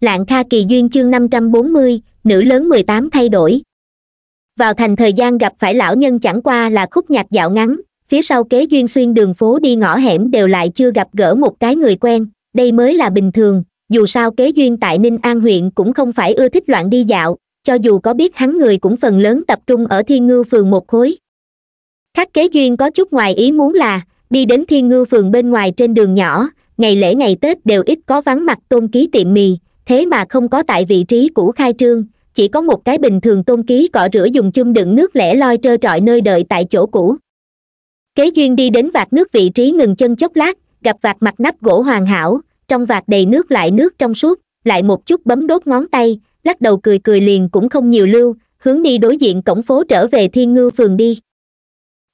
lạng kha kỳ duyên chương năm trăm bốn mươi nữ lớn mười tám thay đổi vào thành thời gian gặp phải lão nhân chẳng qua là khúc nhạc dạo ngắn phía sau kế duyên xuyên đường phố đi ngõ hẻm đều lại chưa gặp gỡ một cái người quen đây mới là bình thường dù sao kế duyên tại ninh an huyện cũng không phải ưa thích loạn đi dạo cho dù có biết hắn người cũng phần lớn tập trung ở thiên ngư phường một khối khác kế duyên có chút ngoài ý muốn là đi đến thiên ngư phường bên ngoài trên đường nhỏ ngày lễ ngày tết đều ít có vắng mặt tôn ký tiệm mì thế mà không có tại vị trí cũ khai trương chỉ có một cái bình thường tôn ký cỏ rửa dùng chung đựng nước lẻ loi trơ trọi nơi đợi tại chỗ cũ kế duyên đi đến vạt nước vị trí ngừng chân chốc lát gặp vạt mặt nắp gỗ hoàn hảo trong vạt đầy nước lại nước trong suốt lại một chút bấm đốt ngón tay lắc đầu cười cười liền cũng không nhiều lưu hướng đi đối diện cổng phố trở về thiên ngư phường đi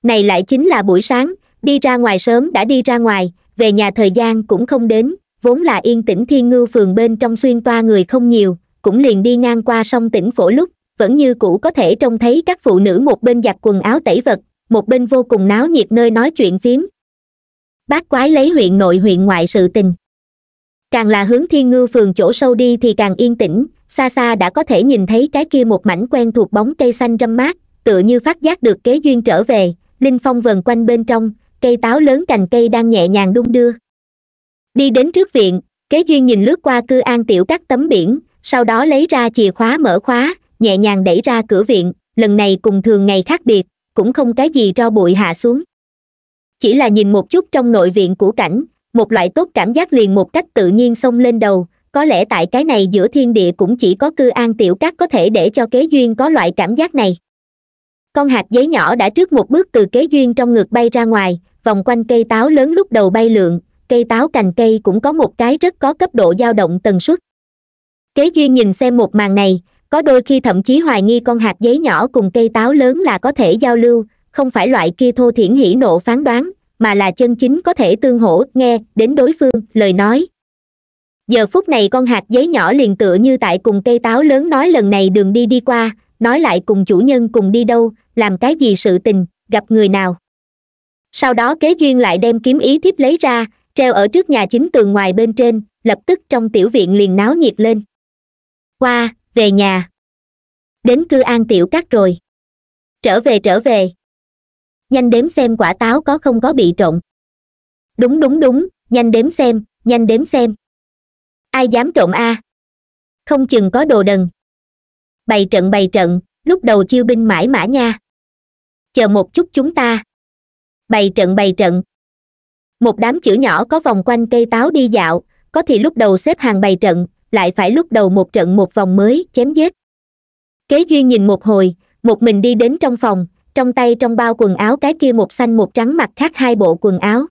này lại chính là buổi sáng đi ra ngoài sớm đã đi ra ngoài về nhà thời gian cũng không đến vốn là yên tĩnh thiên ngư phường bên trong xuyên toa người không nhiều cũng liền đi ngang qua sông tỉnh phổ lúc vẫn như cũ có thể trông thấy các phụ nữ một bên giặt quần áo tẩy vật một bên vô cùng náo nhiệt nơi nói chuyện phiếm bác quái lấy huyện nội huyện ngoại sự tình càng là hướng thiên ngư phường chỗ sâu đi thì càng yên tĩnh xa xa đã có thể nhìn thấy cái kia một mảnh quen thuộc bóng cây xanh râm mát tựa như phát giác được kế duyên trở về linh phong vần quanh bên trong cây táo lớn cành cây đang nhẹ nhàng đung đưa đi đến trước viện kế duyên nhìn lướt qua cư an tiểu các tấm biển sau đó lấy ra chìa khóa mở khóa nhẹ nhàng đẩy ra cửa viện lần này cùng thường ngày khác biệt cũng không cái gì cho bụi hạ xuống chỉ là nhìn một chút trong nội viện của cảnh một loại tốt cảm giác liền một cách tự nhiên xông lên đầu có lẽ tại cái này giữa thiên địa cũng chỉ có cư an tiểu các có thể để cho kế duyên có loại cảm giác này con hạt giấy nhỏ đã trước một bước từ kế duyên trong ngực bay ra ngoài vòng quanh cây táo lớn lúc đầu bay lượn cây táo cành cây cũng có một cái rất có cấp độ dao động tần suất kế duyên nhìn xem một màn này có đôi khi thậm chí hoài nghi con hạt giấy nhỏ cùng cây táo lớn là có thể giao lưu không phải loại kia thô thiển hỉ nộ phán đoán mà là chân chính có thể tương hỗ nghe đến đối phương lời nói giờ phút này con hạt giấy nhỏ liền tựa như tại cùng cây táo lớn nói lần này đường đi đi qua nói lại cùng chủ nhân cùng đi đâu làm cái gì sự tình gặp người nào sau đó kế duyên lại đem kiếm ý thiếp lấy ra treo ở trước nhà chính tường ngoài bên trên lập tức trong tiểu viện liền náo nhiệt lên qua về nhà đến cư an tiểu cắt rồi trở về trở về nhanh đếm xem quả táo có không có bị trộn đúng đúng đúng nhanh đếm xem nhanh đếm xem ai dám trộn a à? không chừng có đồ đần bày trận bày trận lúc đầu chiêu binh mãi mã nha chờ một chút chúng ta bày trận bày trận một đám chữ nhỏ có vòng quanh cây táo đi dạo có thì lúc đầu xếp hàng bày trận lại phải lúc đầu một trận một vòng mới chém giết kế duy nhìn một hồi một mình đi đến trong phòng trong tay trong bao quần áo cái kia một xanh một trắng mặc khác hai bộ quần áo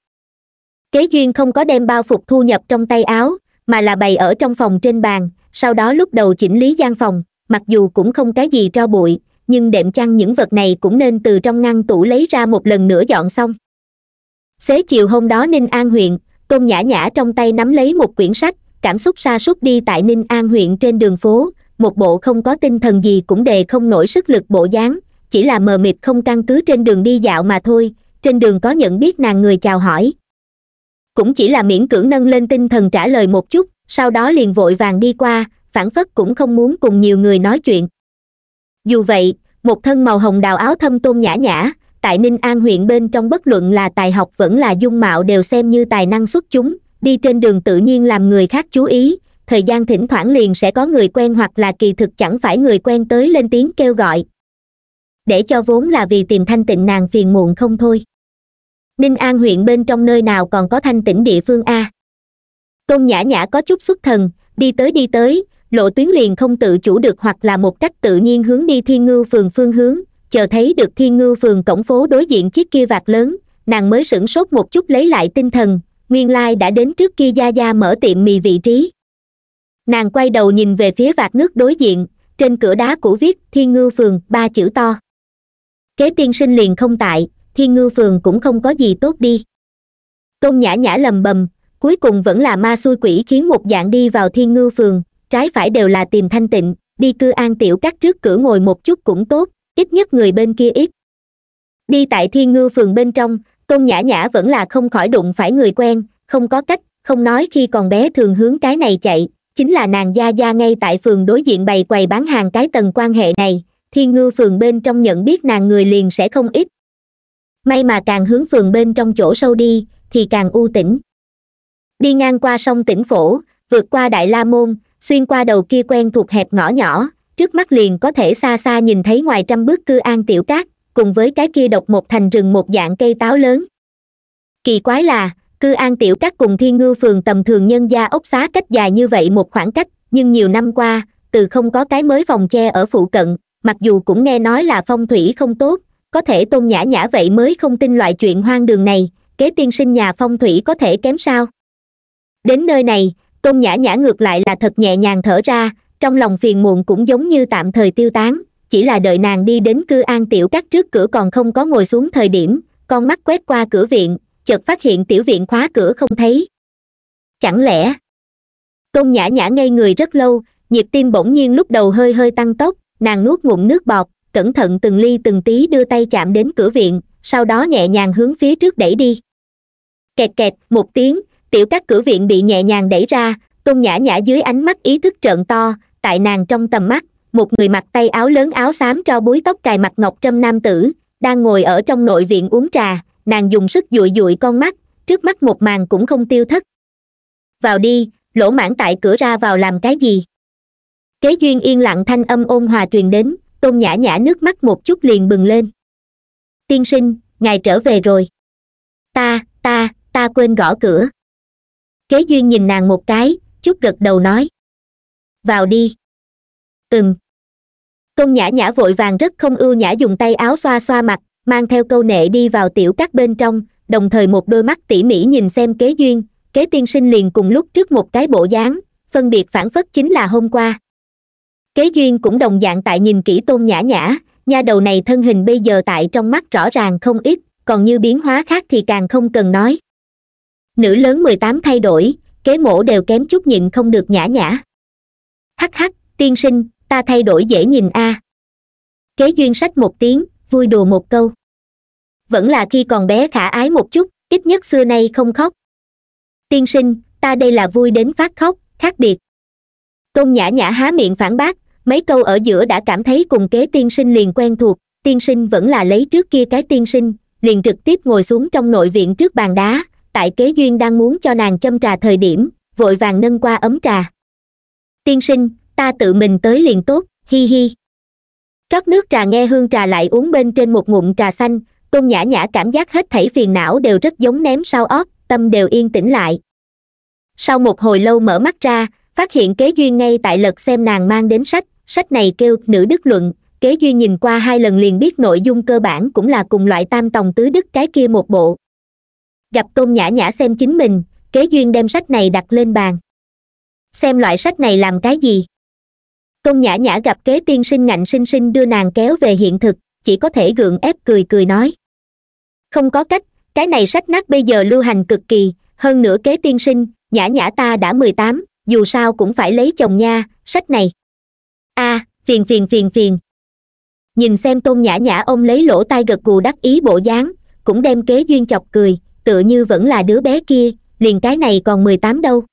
kế duyên không có đem bao phục thu nhập trong tay áo mà là bày ở trong phòng trên bàn sau đó lúc đầu chỉnh lý gian phòng mặc dù cũng không cái gì tro bụi nhưng đệm chăn những vật này cũng nên từ trong ngăn tủ lấy ra một lần nữa dọn xong xế chiều hôm đó ninh an huyện tôn nhã nhã trong tay nắm lấy một quyển sách cảm xúc xa sút đi tại ninh an huyện trên đường phố một bộ không có tinh thần gì cũng đề không nổi sức lực bộ dáng chỉ là mờ mịt không căn cứ trên đường đi dạo mà thôi trên đường có nhận biết nàng người chào hỏi cũng chỉ là miễn cưỡng nâng lên tinh thần trả lời một chút sau đó liền vội vàng đi qua phản phất cũng không muốn cùng nhiều người nói chuyện dù vậy một thân màu hồng đào áo thâm tôn nhã nhã tại ninh an huyện bên trong bất luận là tài học vẫn là dung mạo đều xem như tài năng xuất chúng đi trên đường tự nhiên làm người khác chú ý thời gian thỉnh thoảng liền sẽ có người quen hoặc là kỳ thực chẳng phải người quen tới lên tiếng kêu gọi để cho vốn là vì tìm thanh tịnh nàng phiền muộn không thôi ninh an huyện bên trong nơi nào còn có thanh tịnh địa phương a công nhã nhã có chút xuất thần đi tới đi tới lộ tuyến liền không tự chủ được hoặc là một cách tự nhiên hướng đi thiên ngư phường phương hướng chờ thấy được thiên ngư phường cổng phố đối diện chiếc kia vạt lớn nàng mới sửng sốt một chút lấy lại tinh thần nguyên lai đã đến trước kia gia gia mở tiệm mì vị trí nàng quay đầu nhìn về phía vạt nước đối diện trên cửa đá cũ viết thiên ngư phường ba chữ to kế tiên sinh liền không tại thiên ngư phường cũng không có gì tốt đi tôn nhã nhã lầm bầm cuối cùng vẫn là ma xui quỷ khiến một dạng đi vào thiên ngư phường trái phải đều là tìm thanh tịnh đi cư an tiểu cắt trước cửa ngồi một chút cũng tốt ít nhất người bên kia ít đi tại thiên ngư phường bên trong tôn nhã nhã vẫn là không khỏi đụng phải người quen không có cách không nói khi còn bé thường hướng cái này chạy chính là nàng gia gia ngay tại phường đối diện bày quầy bán hàng cái tầng quan hệ này thiên ngư phường bên trong nhận biết nàng người liền sẽ không ít may mà càng hướng phường bên trong chỗ sâu đi thì càng u tỉnh. đi ngang qua sông tỉnh phổ vượt qua đại la môn xuyên qua đầu kia quen thuộc hẹp ngõ nhỏ trước mắt liền có thể xa xa nhìn thấy ngoài trăm bước cư an tiểu cát cùng với cái kia độc một thành rừng một dạng cây táo lớn kỳ quái là cư an tiểu cát cùng thiên ngư phường tầm thường nhân gia ốc xá cách dài như vậy một khoảng cách nhưng nhiều năm qua từ không có cái mới phòng tre ở phụ cận mặc dù cũng nghe nói là phong thủy không tốt có thể tôn nhã nhã vậy mới không tin loại chuyện hoang đường này kế tiên sinh nhà phong thủy có thể kém sao đến nơi này tôn nhã nhã ngược lại là thật nhẹ nhàng thở ra trong lòng phiền muộn cũng giống như tạm thời tiêu tán chỉ là đợi nàng đi đến cư an tiểu cắt trước cửa còn không có ngồi xuống thời điểm con mắt quét qua cửa viện chợt phát hiện tiểu viện khóa cửa không thấy chẳng lẽ công nhã nhã ngây người rất lâu nhịp tim bỗng nhiên lúc đầu hơi hơi tăng tốc nàng nuốt ngụm nước bọt cẩn thận từng ly từng tí đưa tay chạm đến cửa viện sau đó nhẹ nhàng hướng phía trước đẩy đi kẹt kẹt một tiếng tiểu các cửa viện bị nhẹ nhàng đẩy ra tôn nhã nhã dưới ánh mắt ý thức trợn to tại nàng trong tầm mắt một người mặc tay áo lớn áo xám cho búi tóc cài mặt ngọc trâm nam tử đang ngồi ở trong nội viện uống trà nàng dùng sức dụi dụi con mắt trước mắt một màn cũng không tiêu thất vào đi lỗ mãn tại cửa ra vào làm cái gì kế duyên yên lặng thanh âm ôn hòa truyền đến tôn nhã nhã nước mắt một chút liền bừng lên tiên sinh ngài trở về rồi ta ta ta quên gõ cửa kế duyên nhìn nàng một cái chút gật đầu nói vào đi ừm công nhã nhã vội vàng rất không ưu nhã dùng tay áo xoa xoa mặt mang theo câu nệ đi vào tiểu các bên trong đồng thời một đôi mắt tỉ mỉ nhìn xem kế duyên kế tiên sinh liền cùng lúc trước một cái bộ dáng phân biệt phản phất chính là hôm qua kế duyên cũng đồng dạng tại nhìn kỹ tôn nhã nhã nha đầu này thân hình bây giờ tại trong mắt rõ ràng không ít còn như biến hóa khác thì càng không cần nói nữ lớn mười tám thay đổi kế mổ đều kém chút nhịn không được nhã nhã hắc hắc tiên sinh ta thay đổi dễ nhìn a kế duyên sách một tiếng vui đùa một câu vẫn là khi còn bé khả ái một chút ít nhất xưa nay không khóc tiên sinh ta đây là vui đến phát khóc khác biệt tôn nhã nhã há miệng phản bác mấy câu ở giữa đã cảm thấy cùng kế tiên sinh liền quen thuộc tiên sinh vẫn là lấy trước kia cái tiên sinh liền trực tiếp ngồi xuống trong nội viện trước bàn đá tại kế duyên đang muốn cho nàng châm trà thời điểm vội vàng nâng qua ấm trà tiên sinh ta tự mình tới liền tốt hi hi trót nước trà nghe hương trà lại uống bên trên một ngụm trà xanh tôn nhã nhã cảm giác hết thảy phiền não đều rất giống ném sau óc, tâm đều yên tĩnh lại sau một hồi lâu mở mắt ra phát hiện kế duyên ngay tại lật xem nàng mang đến sách sách này kêu nữ đức luận kế duy nhìn qua hai lần liền biết nội dung cơ bản cũng là cùng loại tam tòng tứ đức cái kia một bộ gặp tôn nhã nhã xem chính mình kế duyên đem sách này đặt lên bàn xem loại sách này làm cái gì công nhã nhã gặp kế tiên sinh ngạnh sinh sinh đưa nàng kéo về hiện thực chỉ có thể gượng ép cười cười nói không có cách cái này sách nát bây giờ lưu hành cực kỳ hơn nữa kế tiên sinh nhã nhã ta đã mười tám dù sao cũng phải lấy chồng nha sách này a à, phiền phiền phiền phiền nhìn xem tôn nhã nhã ôm lấy lỗ tai gật gù đắc ý bộ dáng cũng đem kế duyên chọc cười tựa như vẫn là đứa bé kia liền cái này còn mười tám đâu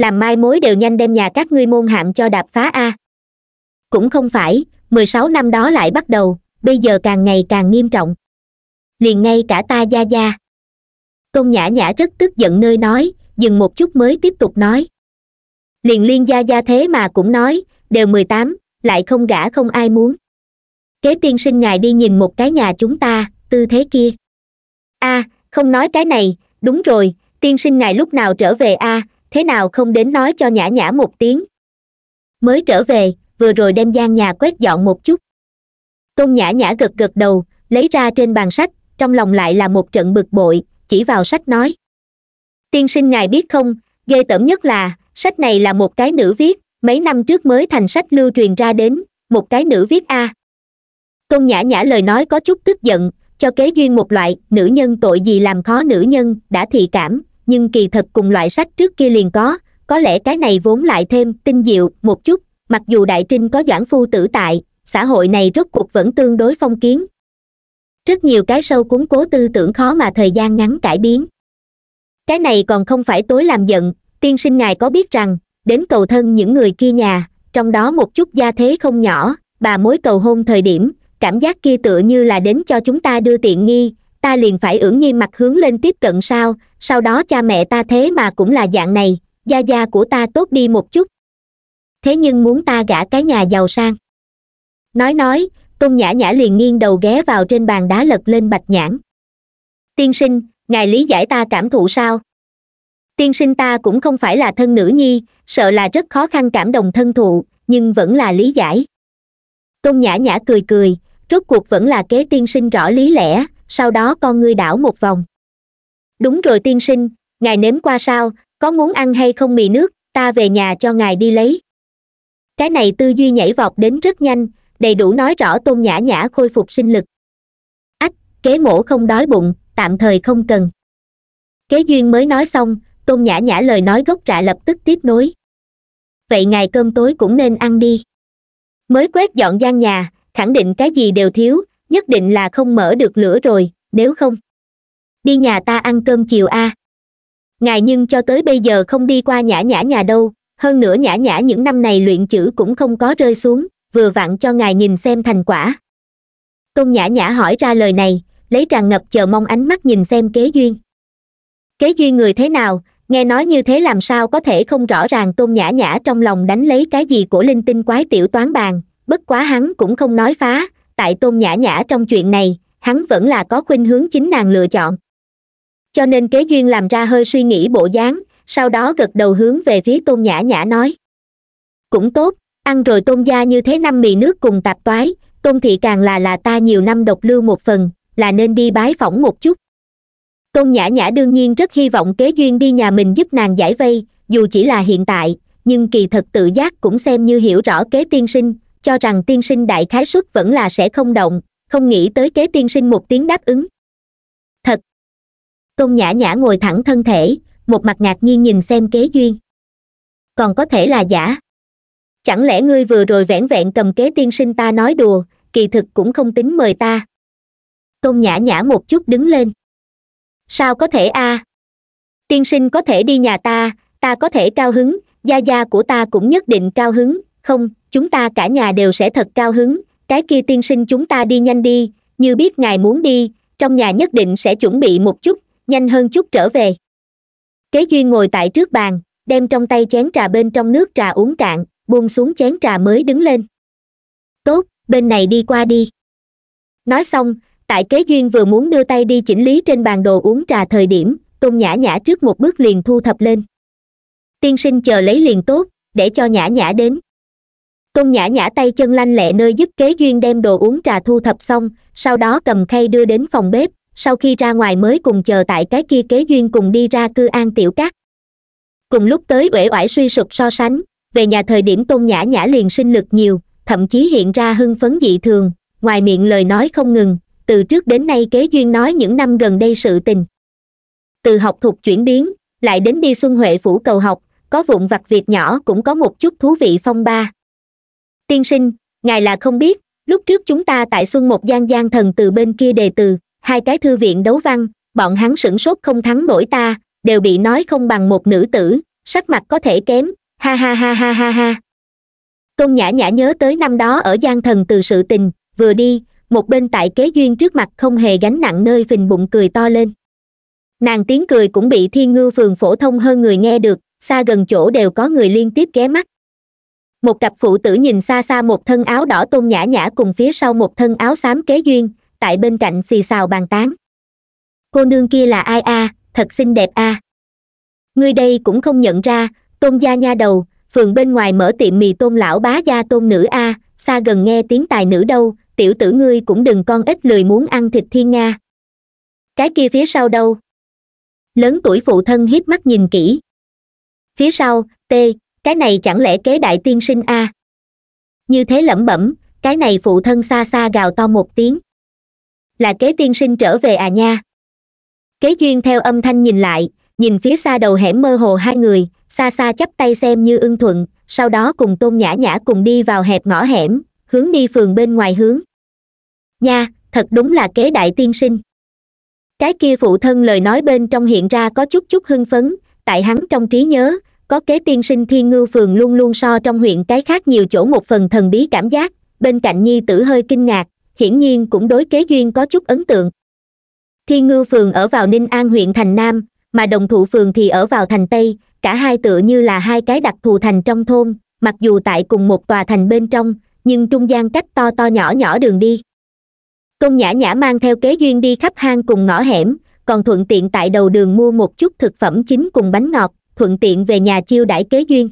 làm mai mối đều nhanh đem nhà các ngươi môn hạm cho đạp phá a cũng không phải mười sáu năm đó lại bắt đầu bây giờ càng ngày càng nghiêm trọng liền ngay cả ta gia gia tôn nhã nhã rất tức giận nơi nói dừng một chút mới tiếp tục nói liền liên gia gia thế mà cũng nói đều mười tám lại không gả không ai muốn kế tiên sinh ngài đi nhìn một cái nhà chúng ta tư thế kia a à, không nói cái này đúng rồi tiên sinh ngài lúc nào trở về a à, thế nào không đến nói cho nhã nhã một tiếng mới trở về vừa rồi đem gian nhà quét dọn một chút tôn nhã nhã gật gật đầu lấy ra trên bàn sách trong lòng lại là một trận bực bội chỉ vào sách nói tiên sinh ngài biết không ghê tởm nhất là sách này là một cái nữ viết mấy năm trước mới thành sách lưu truyền ra đến một cái nữ viết a tôn nhã nhã lời nói có chút tức giận cho kế duyên một loại nữ nhân tội gì làm khó nữ nhân đã thị cảm nhưng kỳ thật cùng loại sách trước kia liền có có lẽ cái này vốn lại thêm tinh diệu một chút mặc dù đại trinh có doãn phu tử tại xã hội này rốt cuộc vẫn tương đối phong kiến rất nhiều cái sâu cuốn cố tư tưởng khó mà thời gian ngắn cải biến cái này còn không phải tối làm giận tiên sinh ngài có biết rằng đến cầu thân những người kia nhà trong đó một chút gia thế không nhỏ bà mối cầu hôn thời điểm cảm giác kia tựa như là đến cho chúng ta đưa tiện nghi ta liền phải ưỡn nghiêm mặt hướng lên tiếp cận sao sau đó cha mẹ ta thế mà cũng là dạng này gia gia của ta tốt đi một chút thế nhưng muốn ta gả cái nhà giàu sang nói nói tôn nhã nhã liền nghiêng đầu ghé vào trên bàn đá lật lên bạch nhãn tiên sinh ngài lý giải ta cảm thụ sao tiên sinh ta cũng không phải là thân nữ nhi sợ là rất khó khăn cảm đồng thân thụ nhưng vẫn là lý giải tôn nhã nhã cười cười rốt cuộc vẫn là kế tiên sinh rõ lý lẽ sau đó con ngươi đảo một vòng đúng rồi tiên sinh ngài nếm qua sao có muốn ăn hay không mì nước ta về nhà cho ngài đi lấy cái này tư duy nhảy vọt đến rất nhanh đầy đủ nói rõ tôn nhã nhã khôi phục sinh lực ách kế mổ không đói bụng tạm thời không cần kế duyên mới nói xong tôn nhã nhã lời nói gốc rạ lập tức tiếp nối vậy ngày cơm tối cũng nên ăn đi mới quét dọn gian nhà khẳng định cái gì đều thiếu nhất định là không mở được lửa rồi nếu không đi nhà ta ăn cơm chiều a à. ngài nhưng cho tới bây giờ không đi qua nhã nhã nhà đâu hơn nữa nhã nhã những năm này luyện chữ cũng không có rơi xuống vừa vặn cho ngài nhìn xem thành quả tôn nhã nhã hỏi ra lời này lấy tràn ngập chờ mong ánh mắt nhìn xem kế duyên kế duyên người thế nào nghe nói như thế làm sao có thể không rõ ràng tôn nhã nhã trong lòng đánh lấy cái gì của linh tinh quái tiểu toán bàn bất quá hắn cũng không nói phá tại tôn nhã nhã trong chuyện này hắn vẫn là có khuynh hướng chính nàng lựa chọn cho nên kế duyên làm ra hơi suy nghĩ bộ dáng sau đó gật đầu hướng về phía tôn nhã nhã nói cũng tốt ăn rồi tôn gia như thế năm mì nước cùng tạp toái tôn thị càng là là ta nhiều năm độc lưu một phần là nên đi bái phỏng một chút tôn nhã nhã đương nhiên rất hy vọng kế duyên đi nhà mình giúp nàng giải vây dù chỉ là hiện tại nhưng kỳ thật tự giác cũng xem như hiểu rõ kế tiên sinh cho rằng tiên sinh đại khái suất vẫn là sẽ không động không nghĩ tới kế tiên sinh một tiếng đáp ứng thật tôn nhã nhã ngồi thẳng thân thể một mặt ngạc nhiên nhìn xem kế duyên còn có thể là giả chẳng lẽ ngươi vừa rồi vẻn vẹn cầm kế tiên sinh ta nói đùa kỳ thực cũng không tính mời ta tôn nhã nhã một chút đứng lên sao có thể a à? tiên sinh có thể đi nhà ta ta có thể cao hứng gia gia của ta cũng nhất định cao hứng không chúng ta cả nhà đều sẽ thật cao hứng cái kia tiên sinh chúng ta đi nhanh đi như biết ngài muốn đi trong nhà nhất định sẽ chuẩn bị một chút nhanh hơn chút trở về kế duy ngồi tại trước bàn đem trong tay chén trà bên trong nước trà uống cạn buông xuống chén trà mới đứng lên tốt bên này đi qua đi nói xong tại kế duyên vừa muốn đưa tay đi chỉnh lý trên bàn đồ uống trà thời điểm tôn nhã nhã trước một bước liền thu thập lên tiên sinh chờ lấy liền tốt để cho nhã nhã đến tôn nhã nhã tay chân lanh lẹ nơi giúp kế duyên đem đồ uống trà thu thập xong sau đó cầm khay đưa đến phòng bếp sau khi ra ngoài mới cùng chờ tại cái kia kế duyên cùng đi ra cư an tiểu cát cùng lúc tới uể oải suy sụp so sánh về nhà thời điểm tôn nhã nhã liền sinh lực nhiều thậm chí hiện ra hưng phấn dị thường ngoài miệng lời nói không ngừng từ trước đến nay kế duyên nói những năm gần đây sự tình từ học thuộc chuyển biến lại đến đi xuân huệ phủ cầu học có vụn vặt việc nhỏ cũng có một chút thú vị phong ba tiên sinh ngài là không biết lúc trước chúng ta tại xuân một gian gian thần từ bên kia đề từ hai cái thư viện đấu văn bọn hắn sửng sốt không thắng nổi ta đều bị nói không bằng một nữ tử sắc mặt có thể kém ha ha ha ha ha ha Công nhã nhã nhớ tới năm đó ở gian thần từ sự tình vừa đi một bên tại kế duyên trước mặt không hề gánh nặng nơi phình bụng cười to lên nàng tiếng cười cũng bị thiên ngư phường phổ thông hơn người nghe được xa gần chỗ đều có người liên tiếp ghé mắt một cặp phụ tử nhìn xa xa một thân áo đỏ tôn nhã nhã cùng phía sau một thân áo xám kế duyên tại bên cạnh xì xào bàn tán cô nương kia là ai a à, thật xinh đẹp a à. ngươi đây cũng không nhận ra tôn gia nha đầu phường bên ngoài mở tiệm mì tôn lão bá gia tôn nữ a à, xa gần nghe tiếng tài nữ đâu tiểu tử ngươi cũng đừng con ít lười muốn ăn thịt thiên nga cái kia phía sau đâu lớn tuổi phụ thân hiếp mắt nhìn kỹ phía sau t cái này chẳng lẽ kế đại tiên sinh a à? như thế lẩm bẩm cái này phụ thân xa xa gào to một tiếng là kế tiên sinh trở về à nha kế duyên theo âm thanh nhìn lại nhìn phía xa đầu hẻm mơ hồ hai người xa xa chắp tay xem như ưng thuận sau đó cùng tôn nhã nhã cùng đi vào hẹp ngõ hẻm hướng đi phường bên ngoài hướng nha thật đúng là kế đại tiên sinh cái kia phụ thân lời nói bên trong hiện ra có chút chút hưng phấn tại hắn trong trí nhớ có kế tiên sinh thiên ngưu phường luôn luôn so trong huyện cái khác nhiều chỗ một phần thần bí cảm giác bên cạnh nhi tử hơi kinh ngạc hiển nhiên cũng đối kế duyên có chút ấn tượng thiên ngưu phường ở vào ninh an huyện thành nam mà đồng thụ phường thì ở vào thành tây cả hai tựa như là hai cái đặc thù thành trong thôn mặc dù tại cùng một tòa thành bên trong nhưng trung gian cách to to nhỏ nhỏ đường đi công nhã nhã mang theo kế duyên đi khắp hang cùng ngõ hẻm còn thuận tiện tại đầu đường mua một chút thực phẩm chính cùng bánh ngọt thuận tiện về nhà chiêu đãi kế duyên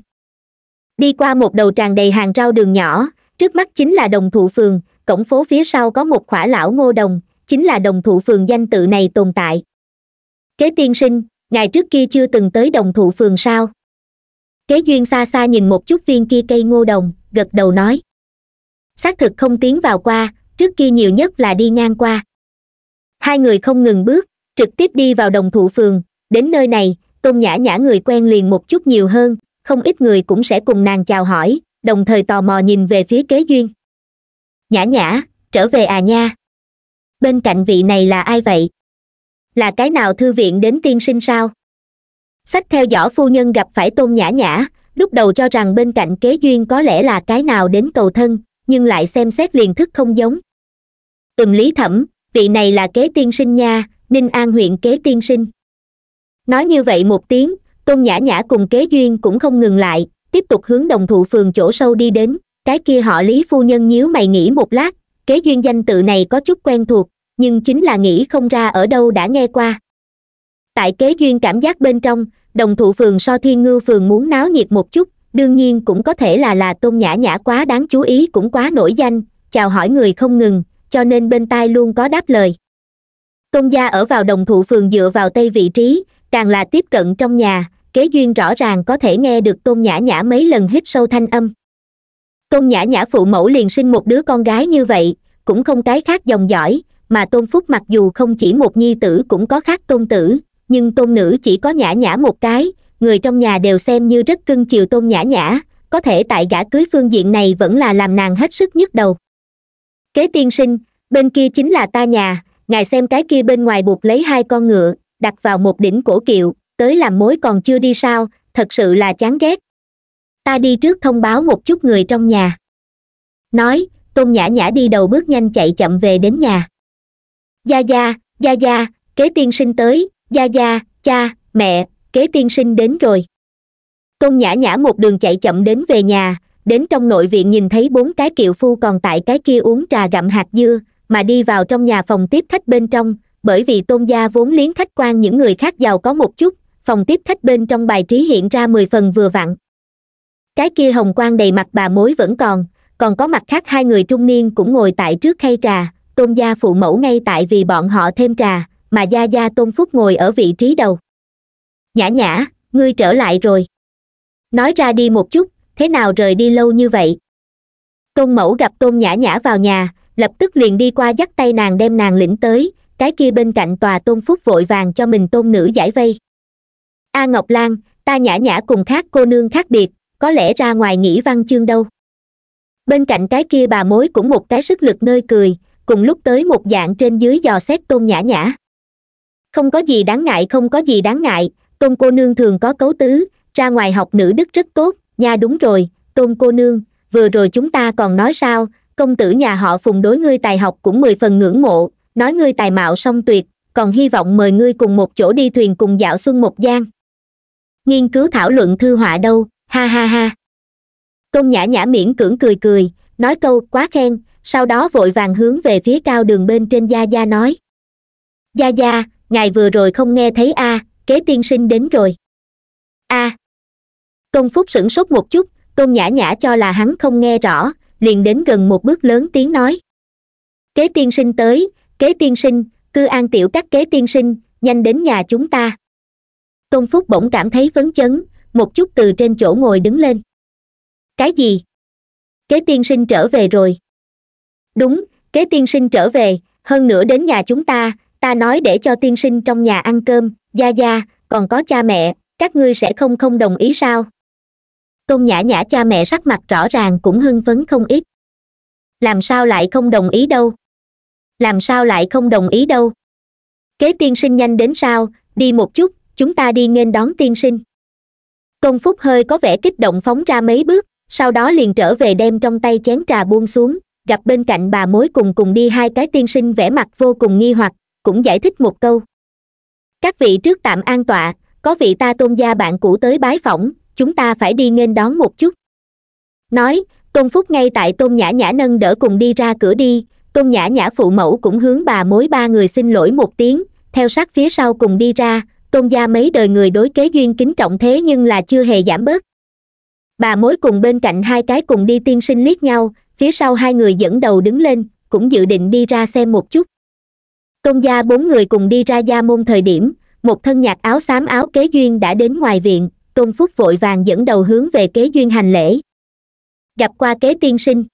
đi qua một đầu tràn đầy hàng rau đường nhỏ trước mắt chính là đồng thụ phường cổng phố phía sau có một khỏa lão ngô đồng chính là đồng thụ phường danh tự này tồn tại kế tiên sinh ngài trước kia chưa từng tới đồng thụ phường sao kế duyên xa xa nhìn một chút viên kia cây ngô đồng gật đầu nói xác thực không tiến vào qua trước kia nhiều nhất là đi ngang qua hai người không ngừng bước trực tiếp đi vào đồng thụ phường đến nơi này tôn nhã nhã người quen liền một chút nhiều hơn không ít người cũng sẽ cùng nàng chào hỏi đồng thời tò mò nhìn về phía kế duyên nhã nhã trở về à nha bên cạnh vị này là ai vậy là cái nào thư viện đến tiên sinh sao sách theo dõi phu nhân gặp phải tôn nhã nhã lúc đầu cho rằng bên cạnh kế duyên có lẽ là cái nào đến cầu thân nhưng lại xem xét liền thức không giống từng lý thẩm vị này là kế tiên sinh nha ninh an huyện kế tiên sinh nói như vậy một tiếng tôn nhã nhã cùng kế duyên cũng không ngừng lại tiếp tục hướng đồng thụ phường chỗ sâu đi đến cái kia họ lý phu nhân nhíu mày nghĩ một lát kế duyên danh tự này có chút quen thuộc nhưng chính là nghĩ không ra ở đâu đã nghe qua tại kế duyên cảm giác bên trong đồng thụ phường so thiên ngư phường muốn náo nhiệt một chút đương nhiên cũng có thể là là tôn nhã nhã quá đáng chú ý cũng quá nổi danh chào hỏi người không ngừng cho nên bên tai luôn có đáp lời tôn gia ở vào đồng thụ phường dựa vào tây vị trí càng là tiếp cận trong nhà kế duyên rõ ràng có thể nghe được tôn nhã nhã mấy lần hít sâu thanh âm tôn nhã nhã phụ mẫu liền sinh một đứa con gái như vậy cũng không cái khác dòng giỏi mà tôn phúc mặc dù không chỉ một nhi tử cũng có khác tôn tử nhưng tôn nữ chỉ có nhã nhã một cái người trong nhà đều xem như rất cưng chiều tôn nhã nhã có thể tại gã cưới phương diện này vẫn là làm nàng hết sức nhức đầu kế tiên sinh bên kia chính là ta nhà ngài xem cái kia bên ngoài buộc lấy hai con ngựa đặt vào một đỉnh cổ kiệu tới làm mối còn chưa đi sao thật sự là chán ghét ta đi trước thông báo một chút người trong nhà nói tôn nhã nhã đi đầu bước nhanh chạy chậm về đến nhà gia gia gia gia kế tiên sinh tới gia gia cha mẹ kế tiên sinh đến rồi tôn nhã nhã một đường chạy chậm đến về nhà đến trong nội viện nhìn thấy bốn cái kiệu phu còn tại cái kia uống trà gặm hạt dưa mà đi vào trong nhà phòng tiếp khách bên trong bởi vì tôn gia vốn liếng khách quan những người khác giàu có một chút phòng tiếp khách bên trong bài trí hiện ra mười phần vừa vặn cái kia hồng quan đầy mặt bà mối vẫn còn còn có mặt khác hai người trung niên cũng ngồi tại trước khay trà tôn gia phụ mẫu ngay tại vì bọn họ thêm trà mà gia gia tôn phúc ngồi ở vị trí đầu nhã nhã ngươi trở lại rồi nói ra đi một chút thế nào rời đi lâu như vậy tôn mẫu gặp tôn nhã nhã vào nhà lập tức liền đi qua dắt tay nàng đem nàng lĩnh tới cái kia bên cạnh tòa tôn phúc vội vàng cho mình tôn nữ giải vây a ngọc lan ta nhã nhã cùng khác cô nương khác biệt có lẽ ra ngoài nghĩ văn chương đâu bên cạnh cái kia bà mối cũng một cái sức lực nơi cười cùng lúc tới một dạng trên dưới dò xét tôn nhã nhã không có gì đáng ngại không có gì đáng ngại tôn cô nương thường có cấu tứ ra ngoài học nữ đức rất tốt nha đúng rồi tôn cô nương vừa rồi chúng ta còn nói sao công tử nhà họ phùng đối ngươi tài học cũng mười phần ngưỡng mộ nói ngươi tài mạo song tuyệt còn hy vọng mời ngươi cùng một chỗ đi thuyền cùng dạo xuân một gian nghiên cứu thảo luận thư họa đâu ha ha ha công nhã nhã miễn cưỡng cười cười nói câu quá khen sau đó vội vàng hướng về phía cao đường bên trên gia gia nói gia gia ngài vừa rồi không nghe thấy a kế tiên sinh đến rồi a à. công phúc sửng sốt một chút công nhã nhã cho là hắn không nghe rõ liền đến gần một bước lớn tiếng nói kế tiên sinh tới kế tiên sinh cư an tiểu các kế tiên sinh nhanh đến nhà chúng ta tôn phúc bỗng cảm thấy phấn chấn một chút từ trên chỗ ngồi đứng lên cái gì kế tiên sinh trở về rồi đúng kế tiên sinh trở về hơn nữa đến nhà chúng ta ta nói để cho tiên sinh trong nhà ăn cơm gia gia còn có cha mẹ các ngươi sẽ không không đồng ý sao tôn nhã nhã cha mẹ sắc mặt rõ ràng cũng hưng phấn không ít làm sao lại không đồng ý đâu làm sao lại không đồng ý đâu kế tiên sinh nhanh đến sao đi một chút chúng ta đi nghênh đón tiên sinh công phúc hơi có vẻ kích động phóng ra mấy bước sau đó liền trở về đem trong tay chén trà buông xuống gặp bên cạnh bà mối cùng cùng đi hai cái tiên sinh vẻ mặt vô cùng nghi hoặc cũng giải thích một câu các vị trước tạm an tọa có vị ta tôn gia bạn cũ tới bái phỏng chúng ta phải đi nghênh đón một chút nói công phúc ngay tại tôn nhã nhã nâng đỡ cùng đi ra cửa đi tôn nhã nhã phụ mẫu cũng hướng bà mối ba người xin lỗi một tiếng theo sát phía sau cùng đi ra tôn gia mấy đời người đối kế duyên kính trọng thế nhưng là chưa hề giảm bớt bà mối cùng bên cạnh hai cái cùng đi tiên sinh liếc nhau phía sau hai người dẫn đầu đứng lên cũng dự định đi ra xem một chút tôn gia bốn người cùng đi ra gia môn thời điểm một thân nhạc áo xám áo kế duyên đã đến ngoài viện tôn phúc vội vàng dẫn đầu hướng về kế duyên hành lễ gặp qua kế tiên sinh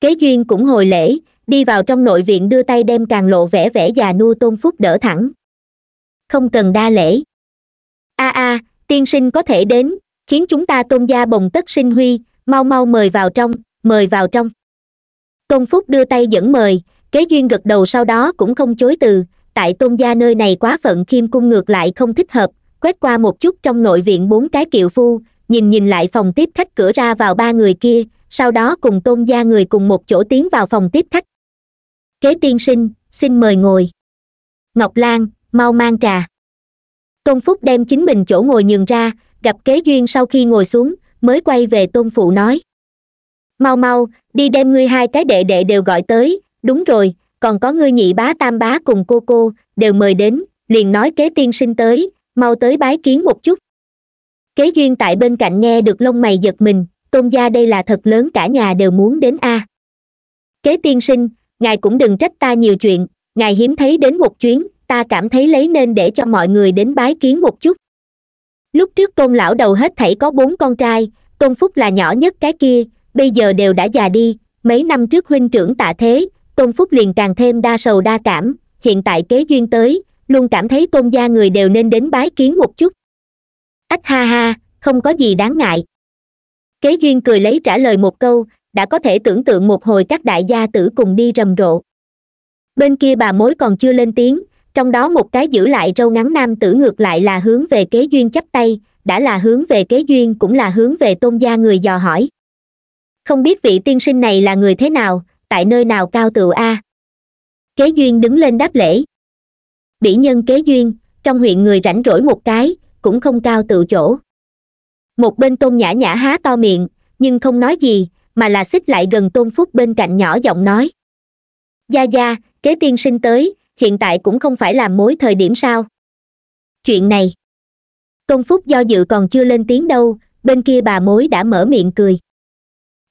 kế duyên cũng hồi lễ đi vào trong nội viện đưa tay đem càng lộ vẻ vẻ già nua tôn phúc đỡ thẳng không cần đa lễ a a tiên sinh có thể đến khiến chúng ta tôn gia bồng tất sinh huy mau mau mời vào trong mời vào trong tôn phúc đưa tay dẫn mời kế duyên gật đầu sau đó cũng không chối từ tại tôn gia nơi này quá phận khiêm cung ngược lại không thích hợp quét qua một chút trong nội viện bốn cái kiệu phu nhìn nhìn lại phòng tiếp khách cửa ra vào ba người kia sau đó cùng tôn gia người cùng một chỗ tiến vào phòng tiếp khách kế tiên sinh xin mời ngồi ngọc lan mau mang trà tôn phúc đem chính mình chỗ ngồi nhường ra gặp kế duyên sau khi ngồi xuống mới quay về tôn phụ nói mau mau đi đem ngươi hai cái đệ đệ đều gọi tới đúng rồi còn có ngươi nhị bá tam bá cùng cô cô đều mời đến liền nói kế tiên sinh tới mau tới bái kiến một chút kế duyên tại bên cạnh nghe được lông mày giật mình tôn gia đây là thật lớn cả nhà đều muốn đến a à. kế tiên sinh ngài cũng đừng trách ta nhiều chuyện ngài hiếm thấy đến một chuyến ta cảm thấy lấy nên để cho mọi người đến bái kiến một chút lúc trước tôn lão đầu hết thảy có bốn con trai tôn phúc là nhỏ nhất cái kia bây giờ đều đã già đi mấy năm trước huynh trưởng tạ thế tôn phúc liền càng thêm đa sầu đa cảm hiện tại kế duyên tới luôn cảm thấy tôn gia người đều nên đến bái kiến một chút ách ha ha không có gì đáng ngại kế duyên cười lấy trả lời một câu đã có thể tưởng tượng một hồi các đại gia tử cùng đi rầm rộ bên kia bà mối còn chưa lên tiếng trong đó một cái giữ lại râu ngắn nam tử ngược lại là hướng về kế duyên chắp tay đã là hướng về kế duyên cũng là hướng về tôn gia người dò hỏi không biết vị tiên sinh này là người thế nào tại nơi nào cao tựu a kế duyên đứng lên đáp lễ bỉ nhân kế duyên trong huyện người rảnh rỗi một cái cũng không cao tựu chỗ một bên tôn nhã nhã há to miệng nhưng không nói gì mà là xích lại gần tôn phúc bên cạnh nhỏ giọng nói gia gia kế tiên sinh tới hiện tại cũng không phải làm mối thời điểm sao chuyện này tôn phúc do dự còn chưa lên tiếng đâu bên kia bà mối đã mở miệng cười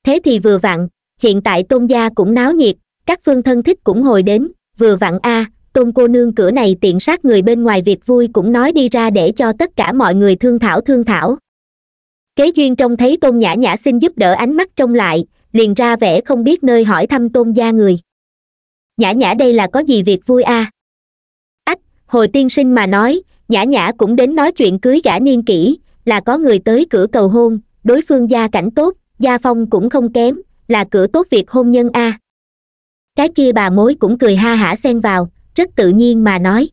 thế thì vừa vặn hiện tại tôn gia cũng náo nhiệt các phương thân thích cũng hồi đến vừa vặn a à, tôn cô nương cửa này tiện sát người bên ngoài việc vui cũng nói đi ra để cho tất cả mọi người thương thảo thương thảo kế duyên trông thấy tôn nhã nhã xin giúp đỡ ánh mắt trông lại liền ra vẻ không biết nơi hỏi thăm tôn gia người nhã nhã đây là có gì việc vui a à? ách hồi tiên sinh mà nói nhã nhã cũng đến nói chuyện cưới gả niên kỹ là có người tới cửa cầu hôn đối phương gia cảnh tốt gia phong cũng không kém là cửa tốt việc hôn nhân a à. cái kia bà mối cũng cười ha hả xen vào rất tự nhiên mà nói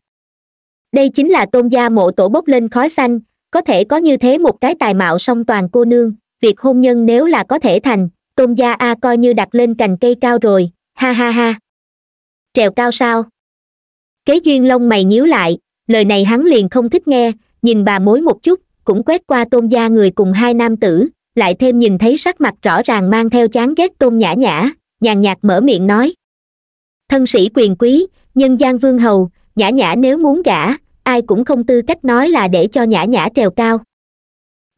đây chính là tôn gia mộ tổ bốc lên khói xanh có thể có như thế một cái tài mạo song toàn cô nương việc hôn nhân nếu là có thể thành tôn gia a coi như đặt lên cành cây cao rồi ha ha ha trèo cao sao kế duyên lông mày nhíu lại lời này hắn liền không thích nghe nhìn bà mối một chút cũng quét qua tôn gia người cùng hai nam tử lại thêm nhìn thấy sắc mặt rõ ràng mang theo chán ghét tôn nhã nhã nhàn nhạt mở miệng nói thân sĩ quyền quý nhân gian vương hầu nhã nhã nếu muốn gả ai cũng không tư cách nói là để cho nhã nhã trèo cao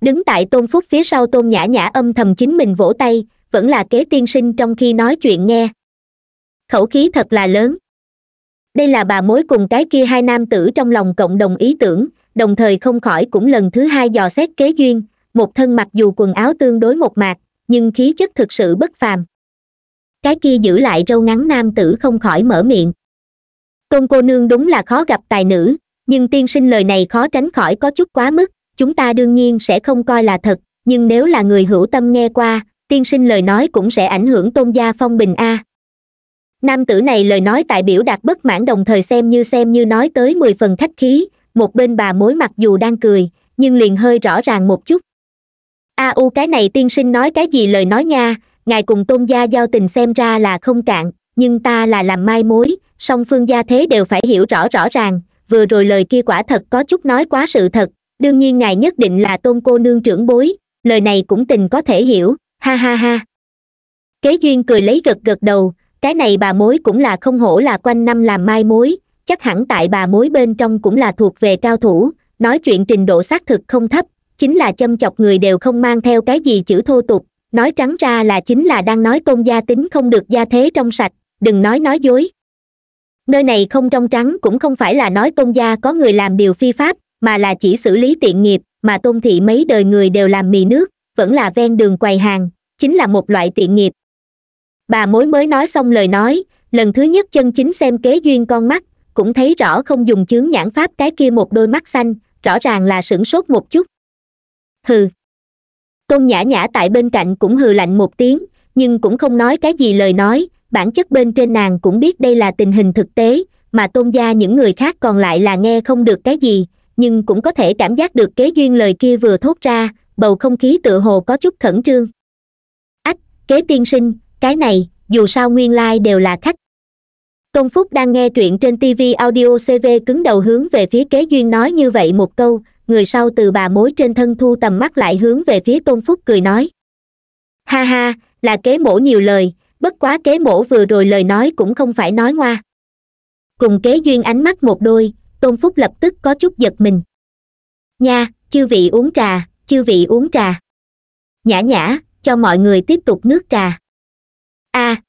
đứng tại tôn phúc phía sau tôn nhã nhã âm thầm chính mình vỗ tay vẫn là kế tiên sinh trong khi nói chuyện nghe khẩu khí thật là lớn đây là bà mối cùng cái kia hai nam tử trong lòng cộng đồng ý tưởng đồng thời không khỏi cũng lần thứ hai dò xét kế duyên một thân mặc dù quần áo tương đối một mạc nhưng khí chất thực sự bất phàm cái kia giữ lại râu ngắn nam tử không khỏi mở miệng tôn cô nương đúng là khó gặp tài nữ nhưng tiên sinh lời này khó tránh khỏi có chút quá mức chúng ta đương nhiên sẽ không coi là thật nhưng nếu là người hữu tâm nghe qua tiên sinh lời nói cũng sẽ ảnh hưởng tôn gia phong bình a nam tử này lời nói tại biểu đạt bất mãn đồng thời xem như xem như nói tới mười phần khách khí một bên bà mối mặc dù đang cười nhưng liền hơi rõ ràng một chút a u cái này tiên sinh nói cái gì lời nói nha ngài cùng tôn gia giao tình xem ra là không cạn nhưng ta là làm mai mối song phương gia thế đều phải hiểu rõ rõ ràng vừa rồi lời kia quả thật có chút nói quá sự thật đương nhiên ngài nhất định là tôn cô nương trưởng bối lời này cũng tình có thể hiểu ha ha ha kế duyên cười lấy gật gật đầu cái này bà mối cũng là không hổ là quanh năm làm mai mối chắc hẳn tại bà mối bên trong cũng là thuộc về cao thủ nói chuyện trình độ xác thực không thấp chính là châm chọc người đều không mang theo cái gì chữ thô tục nói trắng ra là chính là đang nói công gia tính không được gia thế trong sạch đừng nói nói dối nơi này không trong trắng cũng không phải là nói công gia có người làm điều phi pháp mà là chỉ xử lý tiện nghiệp mà tôn thị mấy đời người đều làm mì nước vẫn là ven đường quầy hàng chính là một loại tiện nghiệp bà mối mới nói xong lời nói lần thứ nhất chân chính xem kế duyên con mắt cũng thấy rõ không dùng chướng nhãn pháp cái kia một đôi mắt xanh rõ ràng là sửng sốt một chút hừ tôn nhã nhã tại bên cạnh cũng hừ lạnh một tiếng nhưng cũng không nói cái gì lời nói bản chất bên trên nàng cũng biết đây là tình hình thực tế mà tôn gia những người khác còn lại là nghe không được cái gì nhưng cũng có thể cảm giác được kế duyên lời kia vừa thốt ra bầu không khí tựa hồ có chút khẩn trương ách kế tiên sinh cái này dù sao nguyên lai đều là khách tôn phúc đang nghe truyện trên tv audio cv cứng đầu hướng về phía kế duyên nói như vậy một câu người sau từ bà mối trên thân thu tầm mắt lại hướng về phía tôn phúc cười nói ha ha là kế mổ nhiều lời bất quá kế mổ vừa rồi lời nói cũng không phải nói ngoa cùng kế duyên ánh mắt một đôi tôn phúc lập tức có chút giật mình nha chư vị uống trà chư vị uống trà nhã nhã cho mọi người tiếp tục nước trà a à,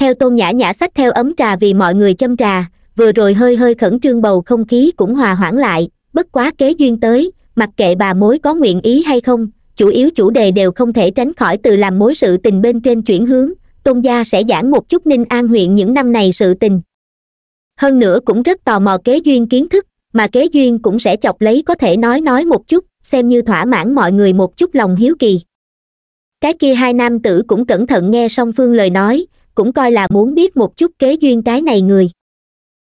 theo tôn nhã nhã sách theo ấm trà vì mọi người châm trà vừa rồi hơi hơi khẩn trương bầu không khí cũng hòa hoãn lại bất quá kế duyên tới mặc kệ bà mối có nguyện ý hay không chủ yếu chủ đề đều không thể tránh khỏi từ làm mối sự tình bên trên chuyển hướng tôn gia sẽ giảng một chút ninh an huyện những năm này sự tình hơn nữa cũng rất tò mò kế duyên kiến thức mà kế duyên cũng sẽ chọc lấy có thể nói nói một chút xem như thỏa mãn mọi người một chút lòng hiếu kỳ cái kia hai nam tử cũng cẩn thận nghe song phương lời nói cũng coi là muốn biết một chút kế duyên cái này người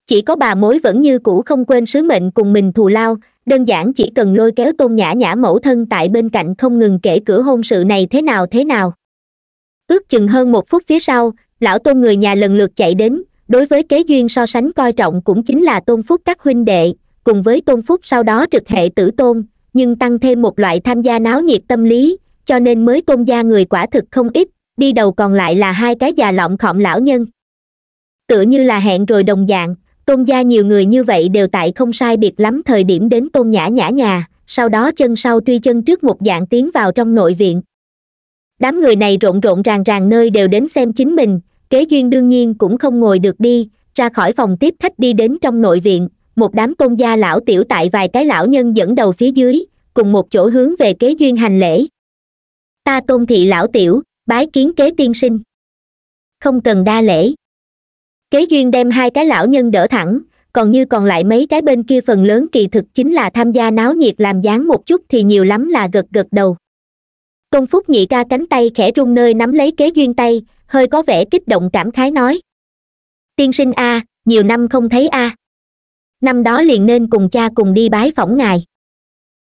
chỉ có bà mối vẫn như cũ không quên sứ mệnh cùng mình thù lao đơn giản chỉ cần lôi kéo tôn nhã nhã mẫu thân tại bên cạnh không ngừng kể cửa hôn sự này thế nào thế nào ước chừng hơn một phút phía sau lão tôn người nhà lần lượt chạy đến đối với kế duyên so sánh coi trọng cũng chính là tôn phúc các huynh đệ cùng với tôn phúc sau đó trực hệ tử tôn nhưng tăng thêm một loại tham gia náo nhiệt tâm lý cho nên mới tôn gia người quả thực không ít đi đầu còn lại là hai cái già lọng khọm lão nhân tựa như là hẹn rồi đồng dạng tôn gia nhiều người như vậy đều tại không sai biệt lắm thời điểm đến tôn nhã nhã nhà sau đó chân sau truy chân trước một dạng tiến vào trong nội viện đám người này rộn rộn ràng ràng nơi đều đến xem chính mình kế duyên đương nhiên cũng không ngồi được đi ra khỏi phòng tiếp khách đi đến trong nội viện một đám tôn gia lão tiểu tại vài cái lão nhân dẫn đầu phía dưới cùng một chỗ hướng về kế duyên hành lễ ta tôn thị lão tiểu bái kiến kế tiên sinh không cần đa lễ kế duyên đem hai cái lão nhân đỡ thẳng còn như còn lại mấy cái bên kia phần lớn kỳ thực chính là tham gia náo nhiệt làm dáng một chút thì nhiều lắm là gật gật đầu tôn phúc nhị ca cánh tay khẽ run nơi nắm lấy kế duyên tay hơi có vẻ kích động cảm khái nói tiên sinh a nhiều năm không thấy a năm đó liền nên cùng cha cùng đi bái phỏng ngài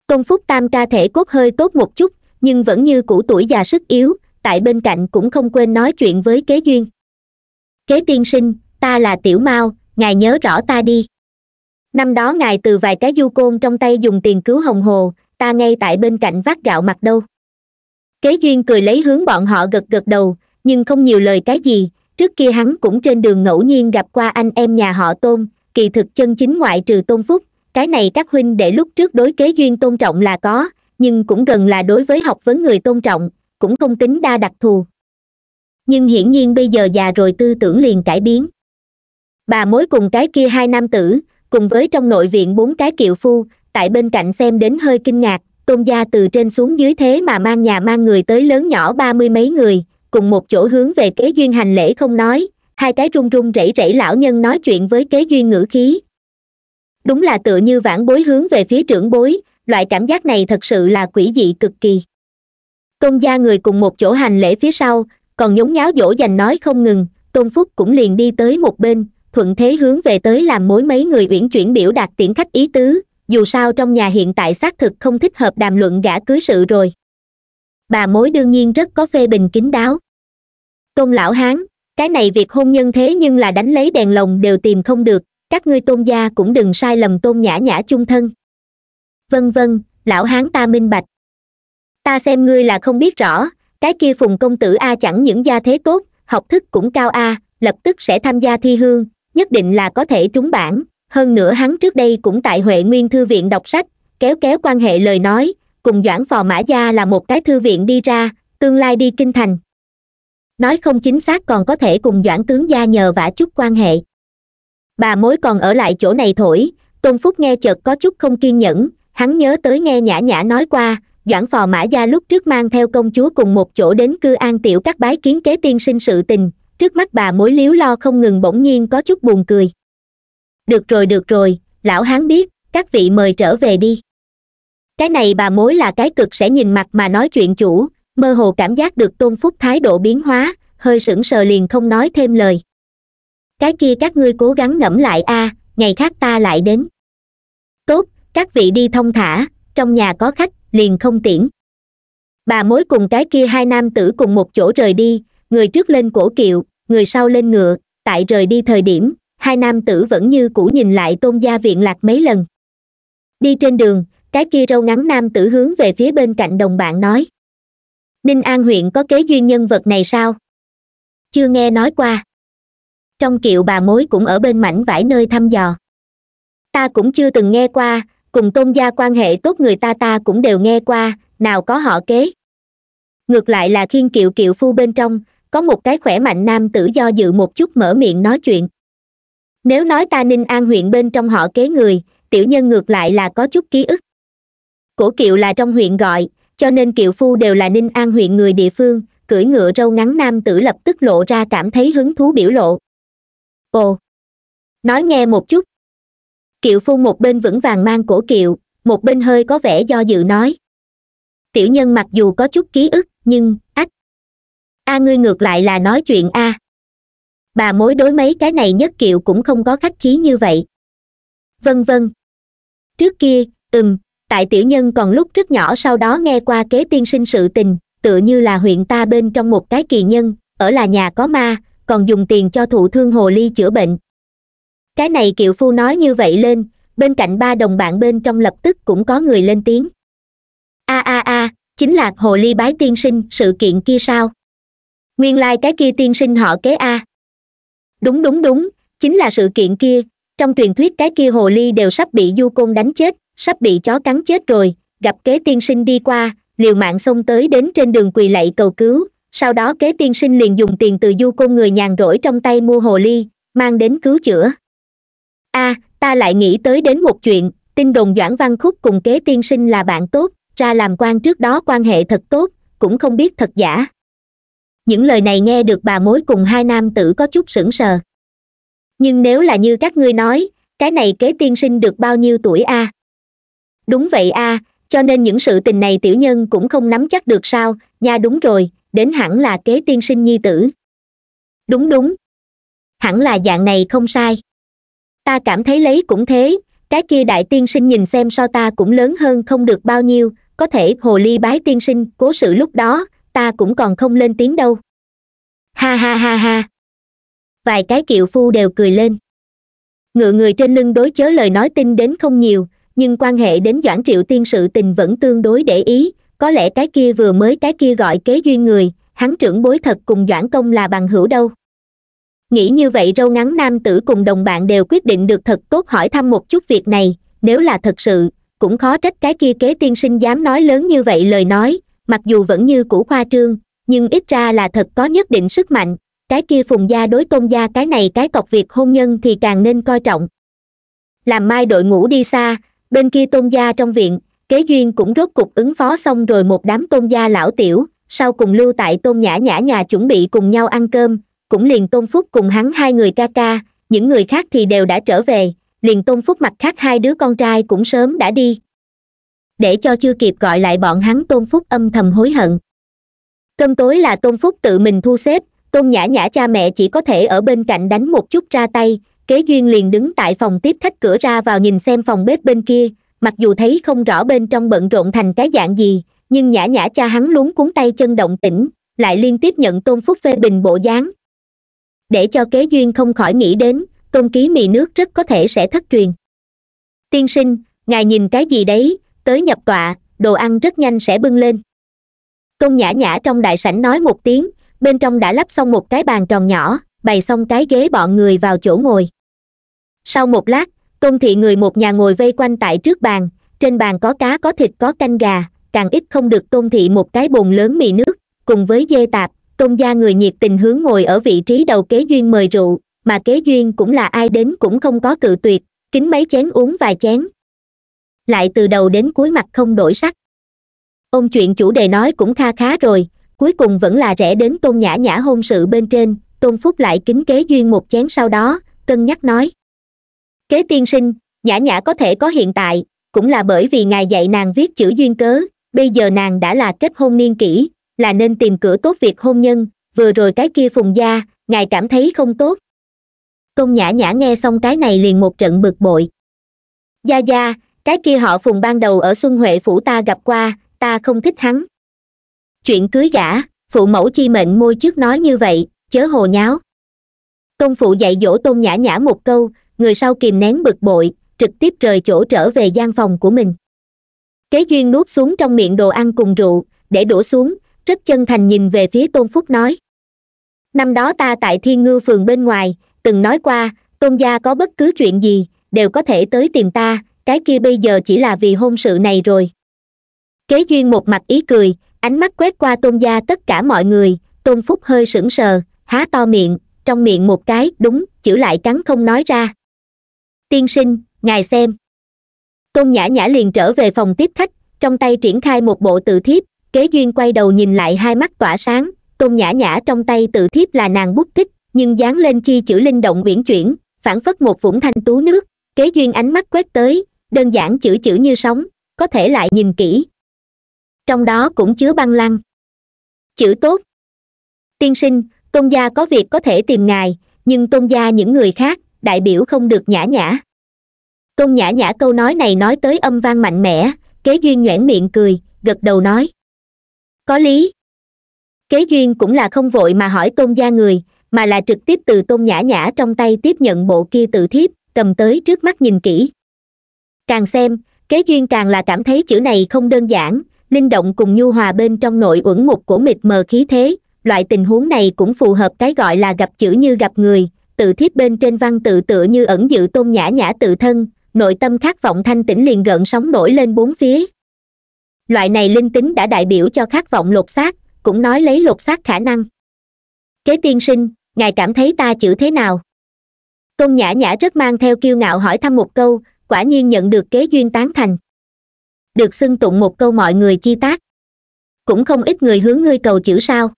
tôn phúc tam ca thể cốt hơi tốt một chút nhưng vẫn như cũ tuổi già sức yếu tại bên cạnh cũng không quên nói chuyện với kế duyên kế tiên sinh ta là tiểu Mau, ngài nhớ rõ ta đi năm đó ngài từ vài cái du côn trong tay dùng tiền cứu hồng hồ ta ngay tại bên cạnh vác gạo mặt đâu kế duyên cười lấy hướng bọn họ gật gật đầu nhưng không nhiều lời cái gì trước kia hắn cũng trên đường ngẫu nhiên gặp qua anh em nhà họ tôn kỳ thực chân chính ngoại trừ tôn phúc cái này các huynh để lúc trước đối kế duyên tôn trọng là có nhưng cũng gần là đối với học vấn người tôn trọng cũng không tính đa đặc thù nhưng hiển nhiên bây giờ già rồi tư tưởng liền cải biến bà mối cùng cái kia hai nam tử cùng với trong nội viện bốn cái kiệu phu tại bên cạnh xem đến hơi kinh ngạc tôn gia từ trên xuống dưới thế mà mang nhà mang người tới lớn nhỏ ba mươi mấy người cùng một chỗ hướng về kế duyên hành lễ không nói hai cái run run rẩy rẩy lão nhân nói chuyện với kế duyên ngữ khí đúng là tựa như vãn bối hướng về phía trưởng bối loại cảm giác này thật sự là quỷ dị cực kỳ tôn gia người cùng một chỗ hành lễ phía sau còn nhốn nháo dỗ dành nói không ngừng tôn phúc cũng liền đi tới một bên thuận thế hướng về tới làm mối mấy người uyển chuyển biểu đạt tiễn khách ý tứ dù sao trong nhà hiện tại xác thực không thích hợp đàm luận gã cưới sự rồi bà mối đương nhiên rất có phê bình kín đáo tôn lão hán cái này việc hôn nhân thế nhưng là đánh lấy đèn lồng đều tìm không được các ngươi tôn gia cũng đừng sai lầm tôn nhã nhã chung thân vân vân lão hán ta minh bạch ta xem ngươi là không biết rõ cái kia phùng công tử a chẳng những gia thế tốt học thức cũng cao a lập tức sẽ tham gia thi hương nhất định là có thể trúng bảng hơn nữa hắn trước đây cũng tại huệ nguyên thư viện đọc sách kéo kéo quan hệ lời nói cùng doãn phò mã gia là một cái thư viện đi ra tương lai đi kinh thành nói không chính xác còn có thể cùng doãn tướng gia nhờ vả chút quan hệ bà mối còn ở lại chỗ này thổi tôn phúc nghe chợt có chút không kiên nhẫn hắn nhớ tới nghe nhã nhã nói qua doãn phò mã gia lúc trước mang theo công chúa cùng một chỗ đến cư an tiểu các bái kiến kế tiên sinh sự tình trước mắt bà mối liếu lo không ngừng bỗng nhiên có chút buồn cười được rồi được rồi lão hán biết các vị mời trở về đi cái này bà mối là cái cực sẽ nhìn mặt mà nói chuyện chủ mơ hồ cảm giác được tôn phúc thái độ biến hóa hơi sững sờ liền không nói thêm lời cái kia các ngươi cố gắng ngẫm lại a à, ngày khác ta lại đến tốt các vị đi thông thả trong nhà có khách liền không tiễn bà mối cùng cái kia hai nam tử cùng một chỗ rời đi người trước lên cổ kiệu người sau lên ngựa tại rời đi thời điểm hai nam tử vẫn như cũ nhìn lại tôn gia viện lạc mấy lần đi trên đường cái kia râu ngắn nam tử hướng về phía bên cạnh đồng bạn nói ninh an huyện có kế duyên nhân vật này sao chưa nghe nói qua trong kiệu bà mối cũng ở bên mảnh vải nơi thăm dò ta cũng chưa từng nghe qua cùng tôn gia quan hệ tốt người ta ta cũng đều nghe qua nào có họ kế ngược lại là khiên kiệu kiệu phu bên trong có một cái khỏe mạnh nam tử do dự một chút mở miệng nói chuyện nếu nói ta ninh an huyện bên trong họ kế người tiểu nhân ngược lại là có chút ký ức cổ kiệu là trong huyện gọi cho nên kiệu phu đều là ninh an huyện người địa phương cưỡi ngựa râu ngắn nam tử lập tức lộ ra cảm thấy hứng thú biểu lộ ồ nói nghe một chút kiệu phu một bên vững vàng mang cổ kiệu một bên hơi có vẻ do dự nói tiểu nhân mặc dù có chút ký ức nhưng ách a ngươi ngược lại là nói chuyện a à bà mối đối mấy cái này nhất kiệu cũng không có khách khí như vậy vân vân trước kia ừm tại tiểu nhân còn lúc rất nhỏ sau đó nghe qua kế tiên sinh sự tình tựa như là huyện ta bên trong một cái kỳ nhân ở là nhà có ma còn dùng tiền cho thụ thương hồ ly chữa bệnh cái này kiệu phu nói như vậy lên bên cạnh ba đồng bạn bên trong lập tức cũng có người lên tiếng a a a chính là hồ ly bái tiên sinh sự kiện kia sao nguyên lai cái kia tiên sinh họ kế a đúng đúng đúng chính là sự kiện kia trong truyền thuyết cái kia hồ ly đều sắp bị du côn đánh chết sắp bị chó cắn chết rồi gặp kế tiên sinh đi qua liều mạng xông tới đến trên đường quỳ lạy cầu cứu sau đó kế tiên sinh liền dùng tiền từ du côn người nhàn rỗi trong tay mua hồ ly mang đến cứu chữa a à, ta lại nghĩ tới đến một chuyện tin đồng doãn văn khúc cùng kế tiên sinh là bạn tốt ra làm quan trước đó quan hệ thật tốt cũng không biết thật giả những lời này nghe được bà mối cùng hai nam tử có chút sững sờ nhưng nếu là như các ngươi nói cái này kế tiên sinh được bao nhiêu tuổi a à? đúng vậy a à, cho nên những sự tình này tiểu nhân cũng không nắm chắc được sao nha đúng rồi đến hẳn là kế tiên sinh nhi tử đúng đúng hẳn là dạng này không sai ta cảm thấy lấy cũng thế cái kia đại tiên sinh nhìn xem so ta cũng lớn hơn không được bao nhiêu có thể hồ ly bái tiên sinh cố sự lúc đó ta cũng còn không lên tiếng đâu ha ha ha ha vài cái kiệu phu đều cười lên ngựa người trên lưng đối chớ lời nói tin đến không nhiều nhưng quan hệ đến doãn triệu tiên sự tình vẫn tương đối để ý có lẽ cái kia vừa mới cái kia gọi kế duyên người hắn trưởng bối thật cùng doãn công là bằng hữu đâu nghĩ như vậy râu ngắn nam tử cùng đồng bạn đều quyết định được thật tốt hỏi thăm một chút việc này nếu là thật sự cũng khó trách cái kia kế tiên sinh dám nói lớn như vậy lời nói mặc dù vẫn như cũ khoa trương nhưng ít ra là thật có nhất định sức mạnh cái kia phùng gia đối tôn gia cái này cái cọc việc hôn nhân thì càng nên coi trọng làm mai đội ngũ đi xa bên kia tôn gia trong viện kế duyên cũng rốt cục ứng phó xong rồi một đám tôn gia lão tiểu sau cùng lưu tại tôn nhã nhã nhà chuẩn bị cùng nhau ăn cơm cũng liền tôn phúc cùng hắn hai người ca ca những người khác thì đều đã trở về liền tôn phúc mặt khác hai đứa con trai cũng sớm đã đi để cho chưa kịp gọi lại bọn hắn tôn phúc âm thầm hối hận cơm tối là tôn phúc tự mình thu xếp tôn nhã nhã cha mẹ chỉ có thể ở bên cạnh đánh một chút ra tay kế duyên liền đứng tại phòng tiếp khách cửa ra vào nhìn xem phòng bếp bên kia mặc dù thấy không rõ bên trong bận rộn thành cái dạng gì nhưng nhã nhã cha hắn luống cuốn tay chân động tĩnh lại liên tiếp nhận tôn phúc phê bình bộ dáng để cho kế duyên không khỏi nghĩ đến tôn ký mì nước rất có thể sẽ thất truyền tiên sinh ngài nhìn cái gì đấy tới nhập tọa đồ ăn rất nhanh sẽ bưng lên công nhã nhã trong đại sảnh nói một tiếng bên trong đã lắp xong một cái bàn tròn nhỏ bày xong cái ghế bọn người vào chỗ ngồi sau một lát tôn thị người một nhà ngồi vây quanh tại trước bàn trên bàn có cá có thịt có canh gà càng ít không được tôn thị một cái bồn lớn mì nước cùng với dê tạp công gia người nhiệt tình hướng ngồi ở vị trí đầu kế duyên mời rượu mà kế duyên cũng là ai đến cũng không có cự tuyệt kính mấy chén uống vài chén lại từ đầu đến cuối mặt không đổi sắc ôm chuyện chủ đề nói cũng kha khá rồi cuối cùng vẫn là rẽ đến tôn nhã nhã hôn sự bên trên tôn phúc lại kính kế duyên một chén sau đó cân nhắc nói kế tiên sinh nhã nhã có thể có hiện tại cũng là bởi vì ngài dạy nàng viết chữ duyên cớ bây giờ nàng đã là kết hôn niên kỷ là nên tìm cửa tốt việc hôn nhân vừa rồi cái kia phùng gia ngài cảm thấy không tốt tôn nhã nhã nghe xong cái này liền một trận bực bội gia gia cái kia họ phùng ban đầu ở xuân huệ phủ ta gặp qua ta không thích hắn chuyện cưới gả phụ mẫu chi mệnh môi trước nói như vậy chớ hồ nháo công phụ dạy dỗ tôn nhã nhã một câu người sau kìm nén bực bội trực tiếp rời chỗ trở về gian phòng của mình kế duyên nuốt xuống trong miệng đồ ăn cùng rượu để đổ xuống rất chân thành nhìn về phía tôn phúc nói năm đó ta tại thiên ngư phường bên ngoài từng nói qua tôn gia có bất cứ chuyện gì đều có thể tới tìm ta cái kia bây giờ chỉ là vì hôn sự này rồi kế duyên một mặt ý cười ánh mắt quét qua tôn gia tất cả mọi người tôn phúc hơi sững sờ há to miệng trong miệng một cái đúng chữ lại cắn không nói ra tiên sinh ngài xem tôn nhã nhã liền trở về phòng tiếp khách trong tay triển khai một bộ tự thiếp kế duyên quay đầu nhìn lại hai mắt tỏa sáng tôn nhã nhã trong tay tự thiếp là nàng bút tích nhưng dán lên chi chữ linh động uyển chuyển phản phất một vũng thanh tú nước kế duyên ánh mắt quét tới đơn giản chữ chữ như sóng có thể lại nhìn kỹ trong đó cũng chứa băng lăng chữ tốt tiên sinh tôn gia có việc có thể tìm ngài nhưng tôn gia những người khác đại biểu không được nhã nhã tôn nhã nhã câu nói này nói tới âm vang mạnh mẽ kế duyên nhoẻn miệng cười gật đầu nói có lý kế duyên cũng là không vội mà hỏi tôn gia người mà là trực tiếp từ tôn nhã nhã trong tay tiếp nhận bộ kia tự thiếp cầm tới trước mắt nhìn kỹ càng xem kế duyên càng là cảm thấy chữ này không đơn giản linh động cùng nhu hòa bên trong nội uẩn một của mịt mờ khí thế loại tình huống này cũng phù hợp cái gọi là gặp chữ như gặp người tự thiếp bên trên văn tự tựa như ẩn dự tôn nhã nhã tự thân nội tâm khát vọng thanh tĩnh liền gợn sóng nổi lên bốn phía loại này linh tính đã đại biểu cho khát vọng lột xác cũng nói lấy lột xác khả năng kế tiên sinh ngài cảm thấy ta chữ thế nào tôn nhã nhã rất mang theo kiêu ngạo hỏi thăm một câu quả nhiên nhận được kế duyên tán thành được xưng tụng một câu mọi người chi tác cũng không ít người hướng ngươi cầu chữ sao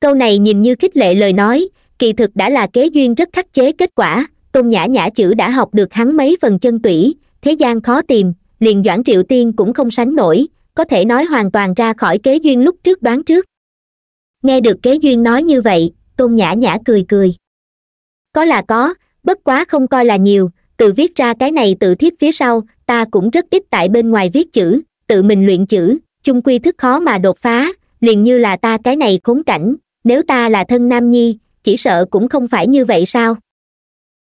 câu này nhìn như khích lệ lời nói kỳ thực đã là kế duyên rất khắc chế kết quả tôn nhã nhã chữ đã học được hắn mấy phần chân tủy thế gian khó tìm liền doãn triệu tiên cũng không sánh nổi có thể nói hoàn toàn ra khỏi kế duyên lúc trước đoán trước nghe được kế duyên nói như vậy tôn nhã nhã cười cười có là có bất quá không coi là nhiều từ viết ra cái này tự thiếp phía sau ta cũng rất ít tại bên ngoài viết chữ tự mình luyện chữ chung quy thức khó mà đột phá liền như là ta cái này khốn cảnh nếu ta là thân nam nhi chỉ sợ cũng không phải như vậy sao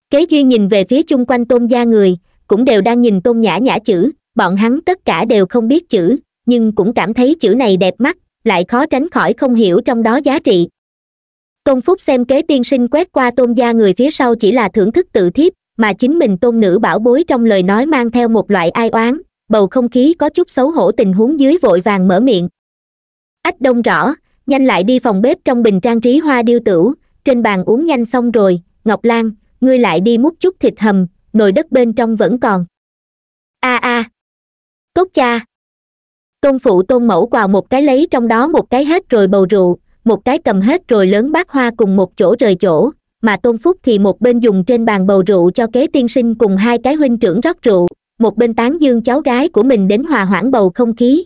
kế duy nhìn về phía chung quanh tôn gia người cũng đều đang nhìn tôn nhã nhã chữ bọn hắn tất cả đều không biết chữ nhưng cũng cảm thấy chữ này đẹp mắt lại khó tránh khỏi không hiểu trong đó giá trị tôn phúc xem kế tiên sinh quét qua tôn gia người phía sau chỉ là thưởng thức tự thiếp mà chính mình tôn nữ bảo bối trong lời nói mang theo một loại ai oán bầu không khí có chút xấu hổ tình huống dưới vội vàng mở miệng ách đông rõ nhanh lại đi phòng bếp trong bình trang trí hoa điêu tửu trên bàn uống nhanh xong rồi ngọc lan ngươi lại đi múc chút thịt hầm nồi đất bên trong vẫn còn a a à. cốt cha tôn phụ tôn mẫu quào một cái lấy trong đó một cái hết rồi bầu rượu một cái cầm hết rồi lớn bát hoa cùng một chỗ rời chỗ mà tôn phúc thì một bên dùng trên bàn bầu rượu cho kế tiên sinh cùng hai cái huynh trưởng rót rượu một bên tán dương cháu gái của mình đến hòa hoãn bầu không khí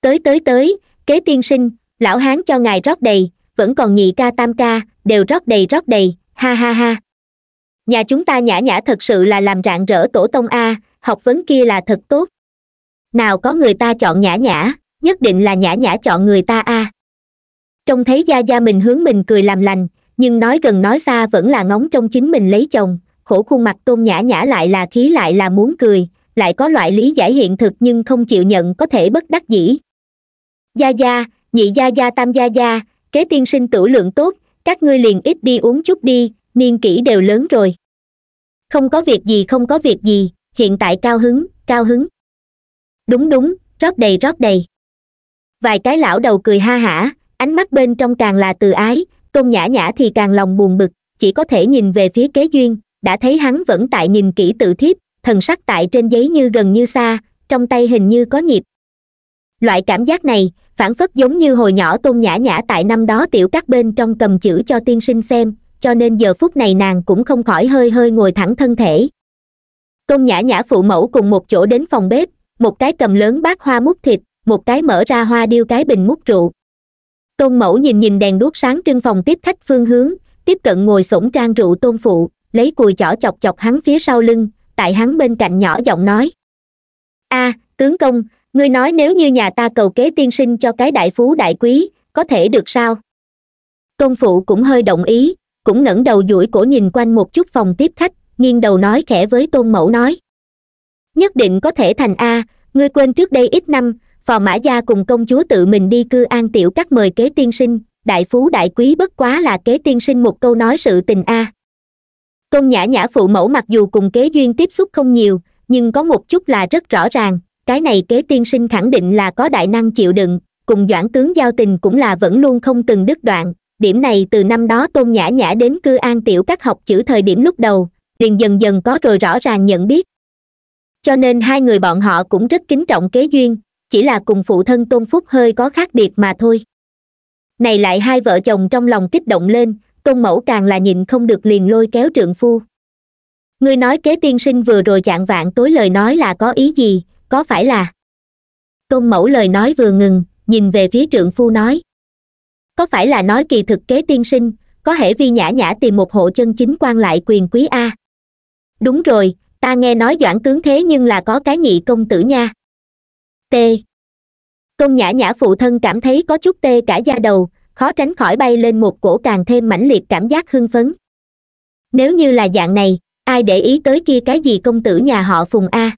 tới tới tới kế tiên sinh lão hán cho ngài rót đầy vẫn còn nhị ca tam ca đều rót đầy rót đầy ha ha ha nhà chúng ta nhã nhã thật sự là làm rạng rỡ tổ tông a học vấn kia là thật tốt nào có người ta chọn nhã nhã nhất định là nhã nhã chọn người ta a trông thấy gia gia mình hướng mình cười làm lành nhưng nói gần nói xa vẫn là ngóng trong chính mình lấy chồng khổ khuôn mặt tôn nhã nhã lại là khí lại là muốn cười lại có loại lý giải hiện thực nhưng không chịu nhận có thể bất đắc dĩ gia gia nhị gia gia tam gia gia kế tiên sinh tử lượng tốt các ngươi liền ít đi uống chút đi niên kỷ đều lớn rồi không có việc gì không có việc gì hiện tại cao hứng cao hứng đúng đúng rót đầy rót đầy vài cái lão đầu cười ha hả ánh mắt bên trong càng là từ ái tôn nhã nhã thì càng lòng buồn bực chỉ có thể nhìn về phía kế duyên đã thấy hắn vẫn tại nhìn kỹ tự thiếp thần sắc tại trên giấy như gần như xa trong tay hình như có nhịp loại cảm giác này phản phất giống như hồi nhỏ tôn nhã nhã tại năm đó tiểu các bên trong cầm chữ cho tiên sinh xem cho nên giờ phút này nàng cũng không khỏi hơi hơi ngồi thẳng thân thể tôn nhã nhã phụ mẫu cùng một chỗ đến phòng bếp một cái cầm lớn bát hoa múc thịt một cái mở ra hoa điêu cái bình múc rượu tôn mẫu nhìn nhìn đèn đuốc sáng trưng phòng tiếp khách phương hướng tiếp cận ngồi sổng trang rượu tôn phụ lấy cùi chỏ chọc chọc hắn phía sau lưng tại hắn bên cạnh nhỏ giọng nói a à, tướng công ngươi nói nếu như nhà ta cầu kế tiên sinh cho cái đại phú đại quý có thể được sao tôn phụ cũng hơi đồng ý cũng ngẩng đầu duỗi cổ nhìn quanh một chút phòng tiếp khách nghiêng đầu nói khẽ với tôn mẫu nói nhất định có thể thành a ngươi quên trước đây ít năm phò mã gia cùng công chúa tự mình đi cư an tiểu các mời kế tiên sinh đại phú đại quý bất quá là kế tiên sinh một câu nói sự tình a à. tôn nhã nhã phụ mẫu mặc dù cùng kế duyên tiếp xúc không nhiều nhưng có một chút là rất rõ ràng cái này kế tiên sinh khẳng định là có đại năng chịu đựng cùng doãn tướng giao tình cũng là vẫn luôn không từng đứt đoạn điểm này từ năm đó tôn nhã nhã đến cư an tiểu các học chữ thời điểm lúc đầu liền dần dần có rồi rõ ràng nhận biết cho nên hai người bọn họ cũng rất kính trọng kế duyên chỉ là cùng phụ thân tôn phúc hơi có khác biệt mà thôi này lại hai vợ chồng trong lòng kích động lên tôn mẫu càng là nhịn không được liền lôi kéo trượng phu ngươi nói kế tiên sinh vừa rồi chạng vạn tối lời nói là có ý gì có phải là tôn mẫu lời nói vừa ngừng nhìn về phía trượng phu nói có phải là nói kỳ thực kế tiên sinh có thể vi nhã nhã tìm một hộ chân chính quan lại quyền quý a đúng rồi ta nghe nói doãn tướng thế nhưng là có cái nhị công tử nha tê tôn nhã nhã phụ thân cảm thấy có chút tê cả da đầu khó tránh khỏi bay lên một cổ càng thêm mãnh liệt cảm giác hưng phấn nếu như là dạng này ai để ý tới kia cái gì công tử nhà họ phùng a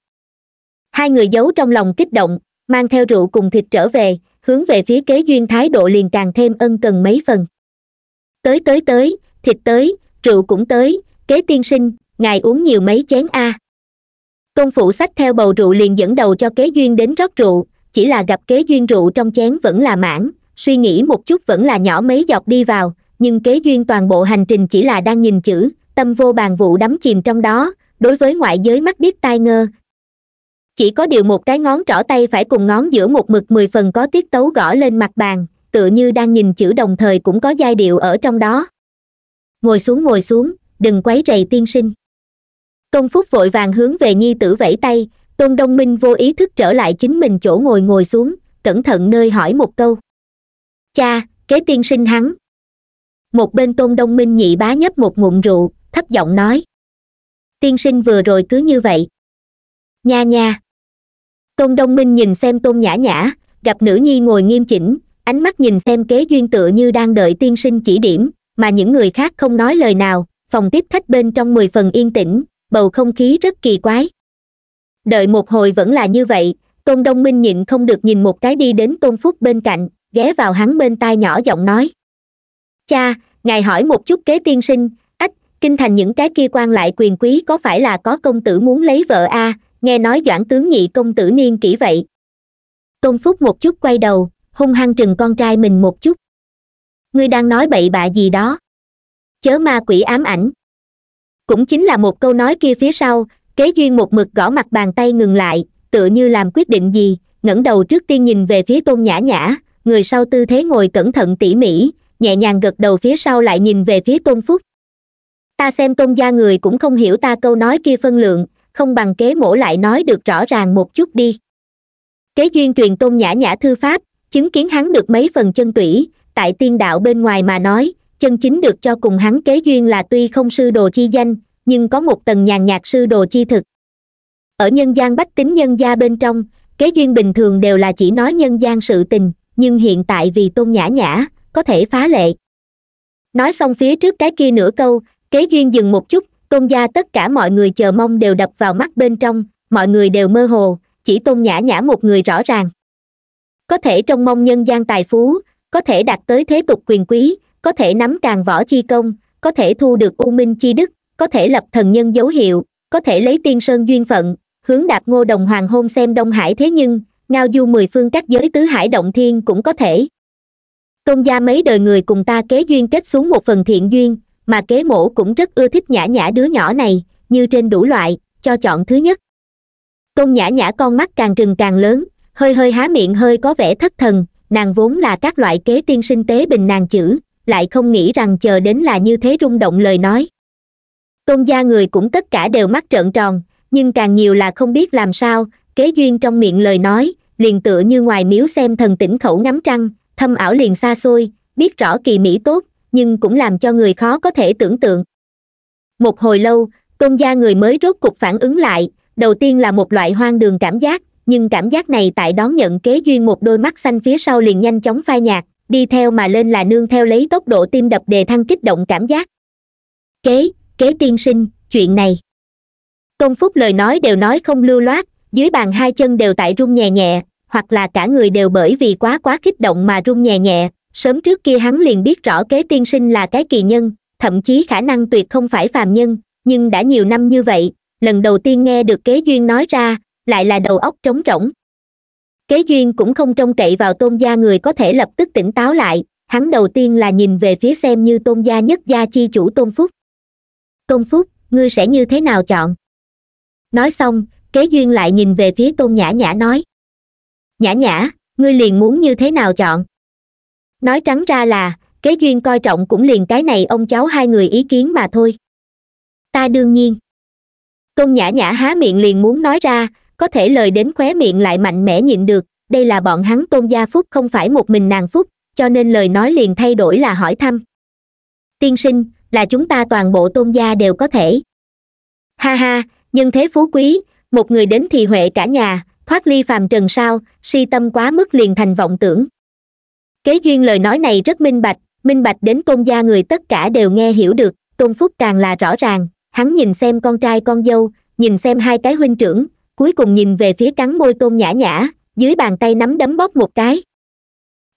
hai người giấu trong lòng kích động mang theo rượu cùng thịt trở về hướng về phía kế duyên thái độ liền càng thêm ân cần mấy phần tới tới tới thịt tới rượu cũng tới kế tiên sinh ngài uống nhiều mấy chén a tôn phủ sách theo bầu rượu liền dẫn đầu cho kế duyên đến rót rượu chỉ là gặp kế duyên rượu trong chén vẫn là mãn suy nghĩ một chút vẫn là nhỏ mấy dọc đi vào nhưng kế duyên toàn bộ hành trình chỉ là đang nhìn chữ tâm vô bàn vụ đắm chìm trong đó đối với ngoại giới mắt biết tai ngơ chỉ có điều một cái ngón trỏ tay phải cùng ngón giữa một mực mười phần có tiết tấu gõ lên mặt bàn tựa như đang nhìn chữ đồng thời cũng có giai điệu ở trong đó ngồi xuống ngồi xuống đừng quấy rầy tiên sinh tôn phúc vội vàng hướng về nhi tử vẫy tay tôn đông minh vô ý thức trở lại chính mình chỗ ngồi ngồi xuống cẩn thận nơi hỏi một câu cha kế tiên sinh hắn một bên tôn đông minh nhị bá nhấp một ngụm rượu thấp giọng nói tiên sinh vừa rồi cứ như vậy nha nha tôn đông minh nhìn xem tôn nhã nhã gặp nữ nhi ngồi nghiêm chỉnh ánh mắt nhìn xem kế duyên tựa như đang đợi tiên sinh chỉ điểm mà những người khác không nói lời nào phòng tiếp khách bên trong mười phần yên tĩnh bầu không khí rất kỳ quái đợi một hồi vẫn là như vậy tôn đông minh nhịn không được nhìn một cái đi đến tôn phúc bên cạnh ghé vào hắn bên tai nhỏ giọng nói cha ngài hỏi một chút kế tiên sinh ách kinh thành những cái kia quan lại quyền quý có phải là có công tử muốn lấy vợ a à? nghe nói doãn tướng nhị công tử niên kỹ vậy tôn phúc một chút quay đầu hung hăng trừng con trai mình một chút ngươi đang nói bậy bạ gì đó chớ ma quỷ ám ảnh cũng chính là một câu nói kia phía sau kế duyên một mực gõ mặt bàn tay ngừng lại tựa như làm quyết định gì ngẩng đầu trước tiên nhìn về phía tôn nhã nhã người sau tư thế ngồi cẩn thận tỉ mỉ nhẹ nhàng gật đầu phía sau lại nhìn về phía tôn phúc ta xem tôn gia người cũng không hiểu ta câu nói kia phân lượng không bằng kế mổ lại nói được rõ ràng một chút đi kế duyên truyền tôn nhã nhã thư pháp chứng kiến hắn được mấy phần chân tủy tại tiên đạo bên ngoài mà nói chân chính được cho cùng hắn kế duyên là tuy không sư đồ chi danh nhưng có một tầng nhàn nhạt sư đồ chi thực ở nhân gian bách tính nhân gia bên trong kế duyên bình thường đều là chỉ nói nhân gian sự tình nhưng hiện tại vì tôn nhã nhã có thể phá lệ nói xong phía trước cái kia nửa câu kế duyên dừng một chút tôn gia tất cả mọi người chờ mong đều đập vào mắt bên trong mọi người đều mơ hồ chỉ tôn nhã nhã một người rõ ràng có thể trong mong nhân gian tài phú có thể đạt tới thế tục quyền quý có thể nắm càng võ chi công có thể thu được u minh chi đức có thể lập thần nhân dấu hiệu có thể lấy tiên sơn duyên phận hướng đạp ngô đồng hoàng hôn xem đông hải thế nhưng ngao du mười phương các giới tứ hải động thiên cũng có thể công gia mấy đời người cùng ta kế duyên kết xuống một phần thiện duyên mà kế mổ cũng rất ưa thích nhã nhã đứa nhỏ này như trên đủ loại cho chọn thứ nhất công nhã nhã con mắt càng trừng càng lớn hơi hơi há miệng hơi có vẻ thất thần nàng vốn là các loại kế tiên sinh tế bình nàng chữ lại không nghĩ rằng chờ đến là như thế rung động lời nói tôn gia người cũng tất cả đều mắt trợn tròn nhưng càng nhiều là không biết làm sao kế duyên trong miệng lời nói liền tựa như ngoài miếu xem thần tỉnh khẩu ngắm trăng thâm ảo liền xa xôi biết rõ kỳ mỹ tốt nhưng cũng làm cho người khó có thể tưởng tượng một hồi lâu tôn gia người mới rốt cục phản ứng lại đầu tiên là một loại hoang đường cảm giác nhưng cảm giác này tại đón nhận kế duyên một đôi mắt xanh phía sau liền nhanh chóng phai nhạt đi theo mà lên là nương theo lấy tốc độ tim đập đề thăng kích động cảm giác kế kế tiên sinh chuyện này công phúc lời nói đều nói không lưu loát dưới bàn hai chân đều tại rung nhẹ nhẹ hoặc là cả người đều bởi vì quá quá kích động mà rung nhẹ nhẹ sớm trước kia hắn liền biết rõ kế tiên sinh là cái kỳ nhân thậm chí khả năng tuyệt không phải phàm nhân nhưng đã nhiều năm như vậy lần đầu tiên nghe được kế duyên nói ra lại là đầu óc trống rỗng kế duyên cũng không trông cậy vào tôn gia người có thể lập tức tỉnh táo lại hắn đầu tiên là nhìn về phía xem như tôn gia nhất gia chi chủ tôn phúc tôn phúc ngươi sẽ như thế nào chọn nói xong kế duyên lại nhìn về phía tôn nhã nhã nói nhã nhã ngươi liền muốn như thế nào chọn nói trắng ra là kế duyên coi trọng cũng liền cái này ông cháu hai người ý kiến mà thôi ta đương nhiên tôn nhã nhã há miệng liền muốn nói ra có thể lời đến khóe miệng lại mạnh mẽ nhịn được đây là bọn hắn tôn gia phúc không phải một mình nàng phúc cho nên lời nói liền thay đổi là hỏi thăm tiên sinh là chúng ta toàn bộ tôn gia đều có thể ha ha nhưng thế phú quý một người đến thì huệ cả nhà thoát ly phàm trần sao si tâm quá mức liền thành vọng tưởng kế duyên lời nói này rất minh bạch minh bạch đến tôn gia người tất cả đều nghe hiểu được tôn phúc càng là rõ ràng hắn nhìn xem con trai con dâu nhìn xem hai cái huynh trưởng cuối cùng nhìn về phía cắn môi tôn nhã nhã dưới bàn tay nắm đấm bóp một cái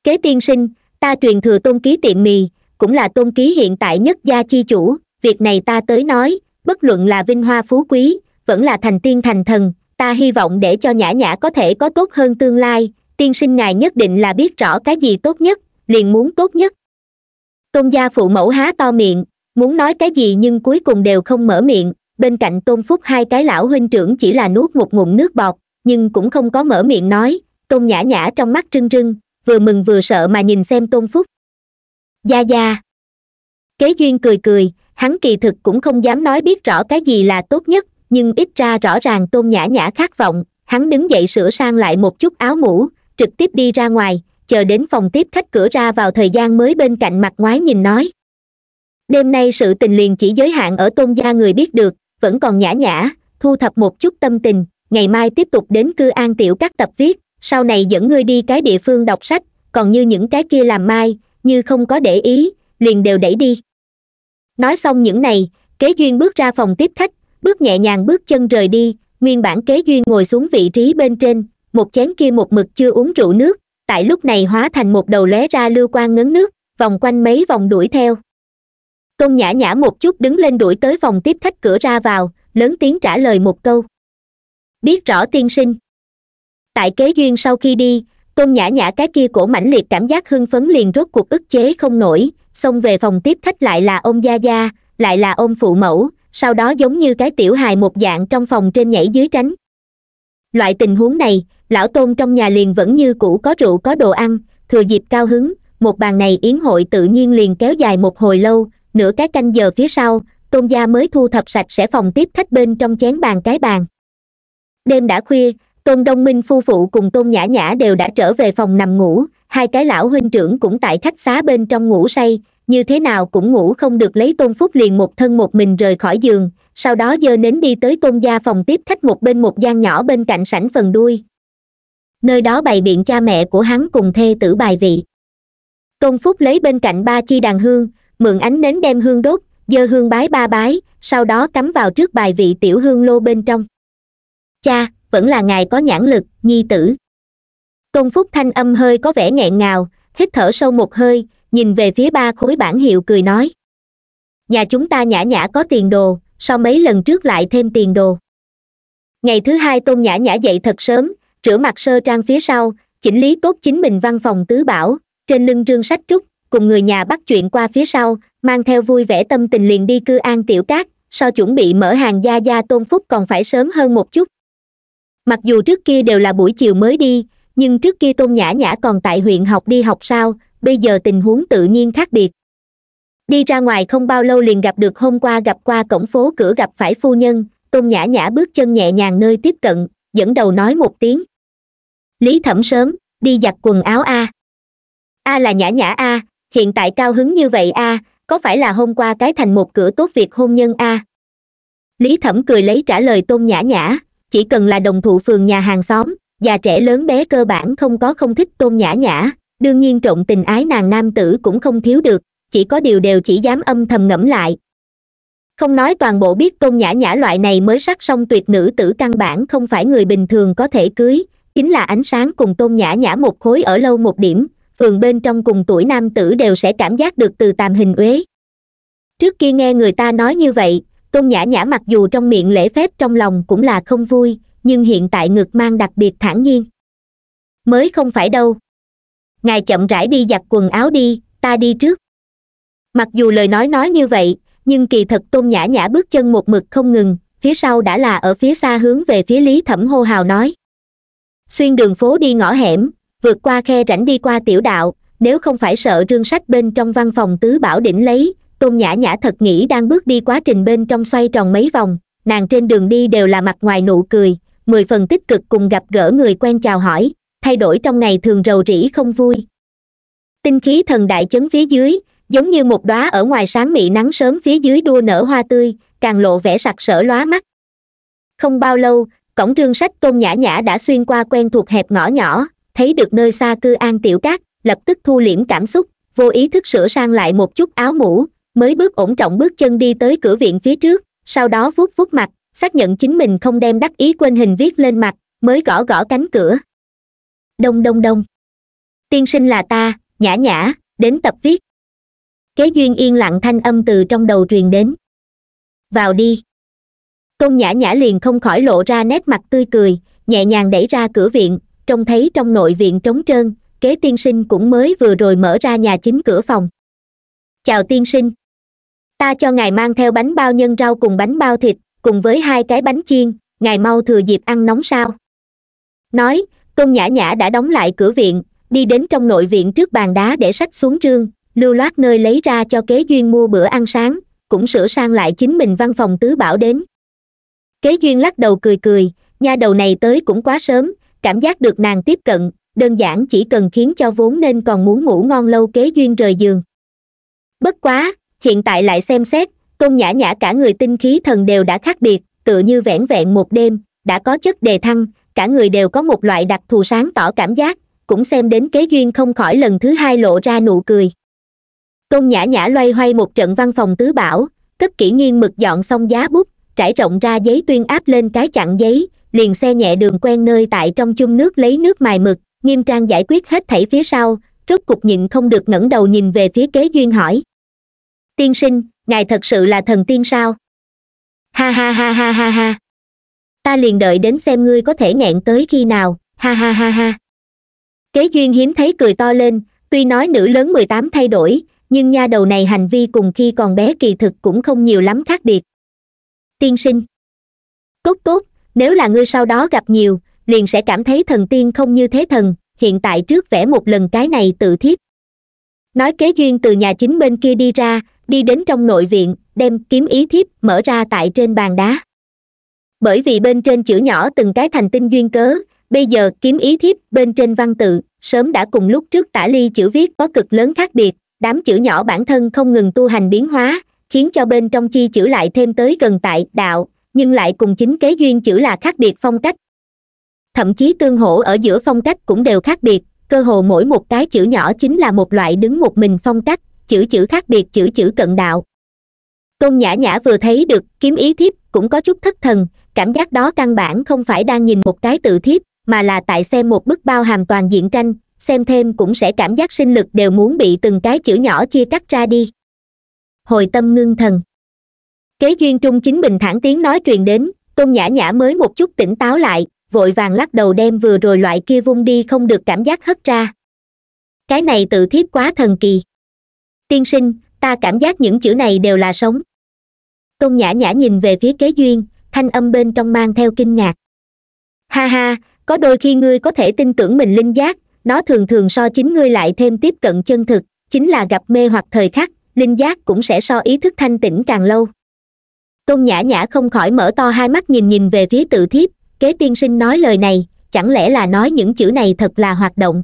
kế tiên sinh ta truyền thừa tôn ký tiệm mì cũng là tôn ký hiện tại nhất gia chi chủ việc này ta tới nói bất luận là vinh hoa phú quý vẫn là thành tiên thành thần ta hy vọng để cho nhã nhã có thể có tốt hơn tương lai tiên sinh ngài nhất định là biết rõ cái gì tốt nhất liền muốn tốt nhất tôn gia phụ mẫu há to miệng muốn nói cái gì nhưng cuối cùng đều không mở miệng bên cạnh tôn phúc hai cái lão huynh trưởng chỉ là nuốt một ngụm nước bọt nhưng cũng không có mở miệng nói tôn nhã nhã trong mắt trưng trưng vừa mừng vừa sợ mà nhìn xem tôn phúc gia gia kế duyên cười cười hắn kỳ thực cũng không dám nói biết rõ cái gì là tốt nhất nhưng ít ra rõ ràng tôn nhã nhã khát vọng hắn đứng dậy sửa sang lại một chút áo mũ trực tiếp đi ra ngoài chờ đến phòng tiếp khách cửa ra vào thời gian mới bên cạnh mặt ngoái nhìn nói đêm nay sự tình liền chỉ giới hạn ở tôn gia người biết được vẫn còn nhã nhã thu thập một chút tâm tình ngày mai tiếp tục đến cư an tiểu các tập viết sau này dẫn ngươi đi cái địa phương đọc sách còn như những cái kia làm mai như không có để ý liền đều đẩy đi nói xong những này kế duyên bước ra phòng tiếp khách bước nhẹ nhàng bước chân rời đi nguyên bản kế duyên ngồi xuống vị trí bên trên một chén kia một mực chưa uống rượu nước tại lúc này hóa thành một đầu lóe ra lưu quan ngấn nước vòng quanh mấy vòng đuổi theo tôn nhã nhã một chút đứng lên đuổi tới phòng tiếp khách cửa ra vào lớn tiếng trả lời một câu biết rõ tiên sinh tại kế duyên sau khi đi tôn nhã nhã cái kia cổ mãnh liệt cảm giác hưng phấn liền rốt cuộc ức chế không nổi xông về phòng tiếp khách lại là ôm gia gia lại là ôm phụ mẫu sau đó giống như cái tiểu hài một dạng trong phòng trên nhảy dưới tránh loại tình huống này lão tôn trong nhà liền vẫn như cũ có rượu có đồ ăn thừa dịp cao hứng một bàn này yến hội tự nhiên liền kéo dài một hồi lâu nửa cái canh giờ phía sau tôn gia mới thu thập sạch sẽ phòng tiếp khách bên trong chén bàn cái bàn đêm đã khuya tôn đông minh phu phụ cùng tôn nhã nhã đều đã trở về phòng nằm ngủ hai cái lão huynh trưởng cũng tại khách xá bên trong ngủ say như thế nào cũng ngủ không được lấy tôn phúc liền một thân một mình rời khỏi giường sau đó dơ nến đi tới tôn gia phòng tiếp khách một bên một gian nhỏ bên cạnh sảnh phần đuôi nơi đó bày biện cha mẹ của hắn cùng thê tử bài vị tôn phúc lấy bên cạnh ba chi đàn hương mượn ánh nến đem hương đốt dơ hương bái ba bái sau đó cắm vào trước bài vị tiểu hương lô bên trong cha vẫn là ngài có nhãn lực nhi tử Tôn phúc thanh âm hơi có vẻ nghẹn ngào hít thở sâu một hơi nhìn về phía ba khối bản hiệu cười nói nhà chúng ta nhã nhã có tiền đồ sau mấy lần trước lại thêm tiền đồ ngày thứ hai tôn nhã nhã dậy thật sớm rửa mặt sơ trang phía sau chỉnh lý cốt chính mình văn phòng tứ bảo trên lưng trương sách trúc cùng người nhà bắt chuyện qua phía sau mang theo vui vẻ tâm tình liền đi cư an tiểu cát so chuẩn bị mở hàng gia gia tôn phúc còn phải sớm hơn một chút mặc dù trước kia đều là buổi chiều mới đi nhưng trước kia tôn nhã nhã còn tại huyện học đi học sao bây giờ tình huống tự nhiên khác biệt đi ra ngoài không bao lâu liền gặp được hôm qua gặp qua cổng phố cửa gặp phải phu nhân tôn nhã nhã bước chân nhẹ nhàng nơi tiếp cận dẫn đầu nói một tiếng lý thẩm sớm đi giặt quần áo a a là nhã nhã a hiện tại cao hứng như vậy a à, có phải là hôm qua cái thành một cửa tốt việc hôn nhân a à? lý thẩm cười lấy trả lời tôn nhã nhã chỉ cần là đồng thụ phường nhà hàng xóm già trẻ lớn bé cơ bản không có không thích tôn nhã nhã đương nhiên trộn tình ái nàng nam tử cũng không thiếu được chỉ có điều đều chỉ dám âm thầm ngẫm lại không nói toàn bộ biết tôn nhã nhã loại này mới sắc song tuyệt nữ tử căn bản không phải người bình thường có thể cưới chính là ánh sáng cùng tôn nhã nhã một khối ở lâu một điểm thường bên trong cùng tuổi nam tử đều sẽ cảm giác được từ tàm hình uế trước kia nghe người ta nói như vậy tôn nhã nhã mặc dù trong miệng lễ phép trong lòng cũng là không vui nhưng hiện tại ngực mang đặc biệt thản nhiên mới không phải đâu ngài chậm rãi đi giặt quần áo đi ta đi trước mặc dù lời nói nói như vậy nhưng kỳ thật tôn nhã nhã bước chân một mực không ngừng phía sau đã là ở phía xa hướng về phía lý thẩm hô hào nói xuyên đường phố đi ngõ hẻm vượt qua khe rãnh đi qua tiểu đạo nếu không phải sợ rương sách bên trong văn phòng tứ bảo đỉnh lấy tôn nhã nhã thật nghĩ đang bước đi quá trình bên trong xoay tròn mấy vòng nàng trên đường đi đều là mặt ngoài nụ cười mười phần tích cực cùng gặp gỡ người quen chào hỏi thay đổi trong ngày thường rầu rĩ không vui tinh khí thần đại chấn phía dưới giống như một đóa ở ngoài sáng mị nắng sớm phía dưới đua nở hoa tươi càng lộ vẻ sặc sỡ lóa mắt không bao lâu cổng trương sách tôn nhã nhã đã xuyên qua quen thuộc hẹp ngõ nhỏ thấy được nơi xa cư an tiểu cát lập tức thu liễm cảm xúc vô ý thức sửa sang lại một chút áo mũ mới bước ổn trọng bước chân đi tới cửa viện phía trước sau đó vuốt vuốt mặt xác nhận chính mình không đem đắc ý quên hình viết lên mặt mới gõ gõ cánh cửa đông đông đông tiên sinh là ta nhã nhã đến tập viết kế duyên yên lặng thanh âm từ trong đầu truyền đến vào đi công nhã nhã liền không khỏi lộ ra nét mặt tươi cười nhẹ nhàng đẩy ra cửa viện trông thấy trong nội viện trống trơn kế tiên sinh cũng mới vừa rồi mở ra nhà chính cửa phòng chào tiên sinh ta cho ngài mang theo bánh bao nhân rau cùng bánh bao thịt cùng với hai cái bánh chiên ngài mau thừa dịp ăn nóng sao nói tôn nhã nhã đã đóng lại cửa viện đi đến trong nội viện trước bàn đá để sách xuống trương, lưu loát nơi lấy ra cho kế duyên mua bữa ăn sáng cũng sửa sang lại chính mình văn phòng tứ bảo đến kế duyên lắc đầu cười cười nha đầu này tới cũng quá sớm cảm giác được nàng tiếp cận đơn giản chỉ cần khiến cho vốn nên còn muốn ngủ ngon lâu kế duyên rời giường bất quá hiện tại lại xem xét công nhã nhã cả người tinh khí thần đều đã khác biệt tựa như vẻn vẹn một đêm đã có chất đề thăng cả người đều có một loại đặc thù sáng tỏ cảm giác cũng xem đến kế duyên không khỏi lần thứ hai lộ ra nụ cười công nhã nhã loay hoay một trận văn phòng tứ bảo cất kỹ nghiêng mực dọn xong giá bút trải rộng ra giấy tuyên áp lên cái chặn giấy liền xe nhẹ đường quen nơi tại trong chung nước lấy nước mài mực nghiêm trang giải quyết hết thảy phía sau rốt cục nhịn không được ngẩng đầu nhìn về phía kế duyên hỏi tiên sinh ngài thật sự là thần tiên sao ha ha ha ha ha ha ta liền đợi đến xem ngươi có thể nghẹn tới khi nào ha ha ha ha kế duyên hiếm thấy cười to lên tuy nói nữ lớn mười tám thay đổi nhưng nha đầu này hành vi cùng khi còn bé kỳ thực cũng không nhiều lắm khác biệt tiên sinh cốt tốt nếu là ngươi sau đó gặp nhiều liền sẽ cảm thấy thần tiên không như thế thần hiện tại trước vẽ một lần cái này tự thiếp nói kế duyên từ nhà chính bên kia đi ra đi đến trong nội viện đem kiếm ý thiếp mở ra tại trên bàn đá bởi vì bên trên chữ nhỏ từng cái thành tinh duyên cớ bây giờ kiếm ý thiếp bên trên văn tự sớm đã cùng lúc trước tả ly chữ viết có cực lớn khác biệt đám chữ nhỏ bản thân không ngừng tu hành biến hóa khiến cho bên trong chi chữ lại thêm tới gần tại đạo nhưng lại cùng chính kế duyên chữ là khác biệt phong cách thậm chí tương hỗ ở giữa phong cách cũng đều khác biệt cơ hồ mỗi một cái chữ nhỏ chính là một loại đứng một mình phong cách chữ chữ khác biệt chữ chữ cận đạo tôn nhã nhã vừa thấy được kiếm ý thiếp cũng có chút thất thần cảm giác đó căn bản không phải đang nhìn một cái tự thiếp mà là tại xem một bức bao hàm toàn diện tranh xem thêm cũng sẽ cảm giác sinh lực đều muốn bị từng cái chữ nhỏ chia cắt ra đi hồi tâm ngưng thần kế duyên trung chính bình thản tiếng nói truyền đến tôn nhã nhã mới một chút tỉnh táo lại vội vàng lắc đầu đem vừa rồi loại kia vung đi không được cảm giác hất ra cái này tự thiếp quá thần kỳ tiên sinh ta cảm giác những chữ này đều là sống tôn nhã nhã nhìn về phía kế duyên thanh âm bên trong mang theo kinh ngạc ha ha có đôi khi ngươi có thể tin tưởng mình linh giác nó thường thường so chính ngươi lại thêm tiếp cận chân thực chính là gặp mê hoặc thời khắc linh giác cũng sẽ so ý thức thanh tĩnh càng lâu tôn nhã nhã không khỏi mở to hai mắt nhìn nhìn về phía tự thiếp kế tiên sinh nói lời này chẳng lẽ là nói những chữ này thật là hoạt động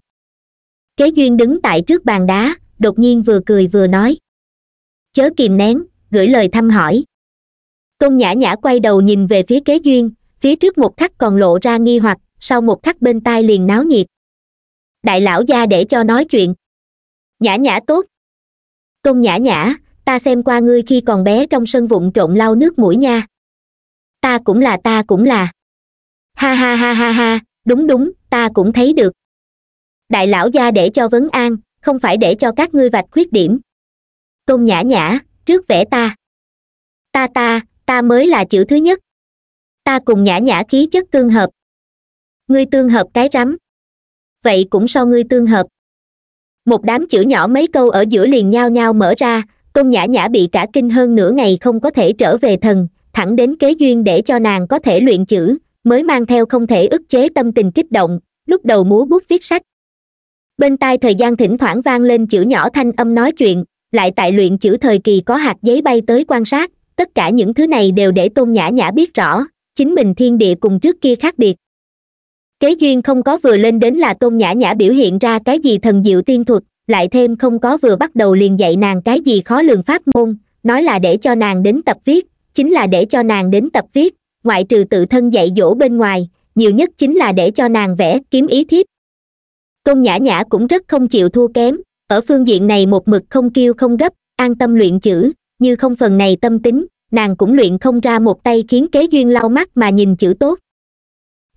kế duyên đứng tại trước bàn đá đột nhiên vừa cười vừa nói chớ kìm nén gửi lời thăm hỏi tôn nhã nhã quay đầu nhìn về phía kế duyên phía trước một khắc còn lộ ra nghi hoặc sau một khắc bên tai liền náo nhiệt đại lão gia để cho nói chuyện nhã nhã tốt tôn nhã nhã ta xem qua ngươi khi còn bé trong sân vụn trộn lau nước mũi nha ta cũng là ta cũng là ha ha ha ha ha đúng đúng ta cũng thấy được đại lão gia để cho vấn an không phải để cho các ngươi vạch khuyết điểm tôn nhã nhã trước vẽ ta ta ta ta mới là chữ thứ nhất ta cùng nhã nhã khí chất tương hợp ngươi tương hợp cái rắm vậy cũng so ngươi tương hợp một đám chữ nhỏ mấy câu ở giữa liền nhau nhau mở ra tôn nhã nhã bị cả kinh hơn nửa ngày không có thể trở về thần thẳng đến kế duyên để cho nàng có thể luyện chữ mới mang theo không thể ức chế tâm tình kích động lúc đầu múa bút viết sách bên tai thời gian thỉnh thoảng vang lên chữ nhỏ thanh âm nói chuyện lại tại luyện chữ thời kỳ có hạt giấy bay tới quan sát tất cả những thứ này đều để tôn nhã nhã biết rõ chính mình thiên địa cùng trước kia khác biệt kế duyên không có vừa lên đến là tôn nhã nhã biểu hiện ra cái gì thần diệu tiên thuật lại thêm không có vừa bắt đầu liền dạy nàng cái gì khó lường pháp môn nói là để cho nàng đến tập viết chính là để cho nàng đến tập viết ngoại trừ tự thân dạy dỗ bên ngoài nhiều nhất chính là để cho nàng vẽ kiếm ý thiếp công nhã nhã cũng rất không chịu thua kém ở phương diện này một mực không kêu không gấp an tâm luyện chữ như không phần này tâm tính nàng cũng luyện không ra một tay khiến kế duyên lau mắt mà nhìn chữ tốt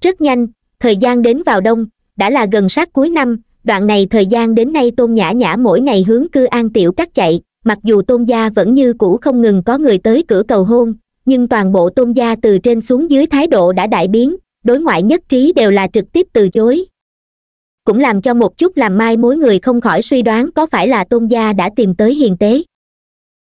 rất nhanh thời gian đến vào đông đã là gần sát cuối năm đoạn này thời gian đến nay tôn nhã nhã mỗi ngày hướng cư an tiểu cắt chạy mặc dù tôn gia vẫn như cũ không ngừng có người tới cửa cầu hôn nhưng toàn bộ tôn gia từ trên xuống dưới thái độ đã đại biến đối ngoại nhất trí đều là trực tiếp từ chối cũng làm cho một chút làm mai mối người không khỏi suy đoán có phải là tôn gia đã tìm tới hiền tế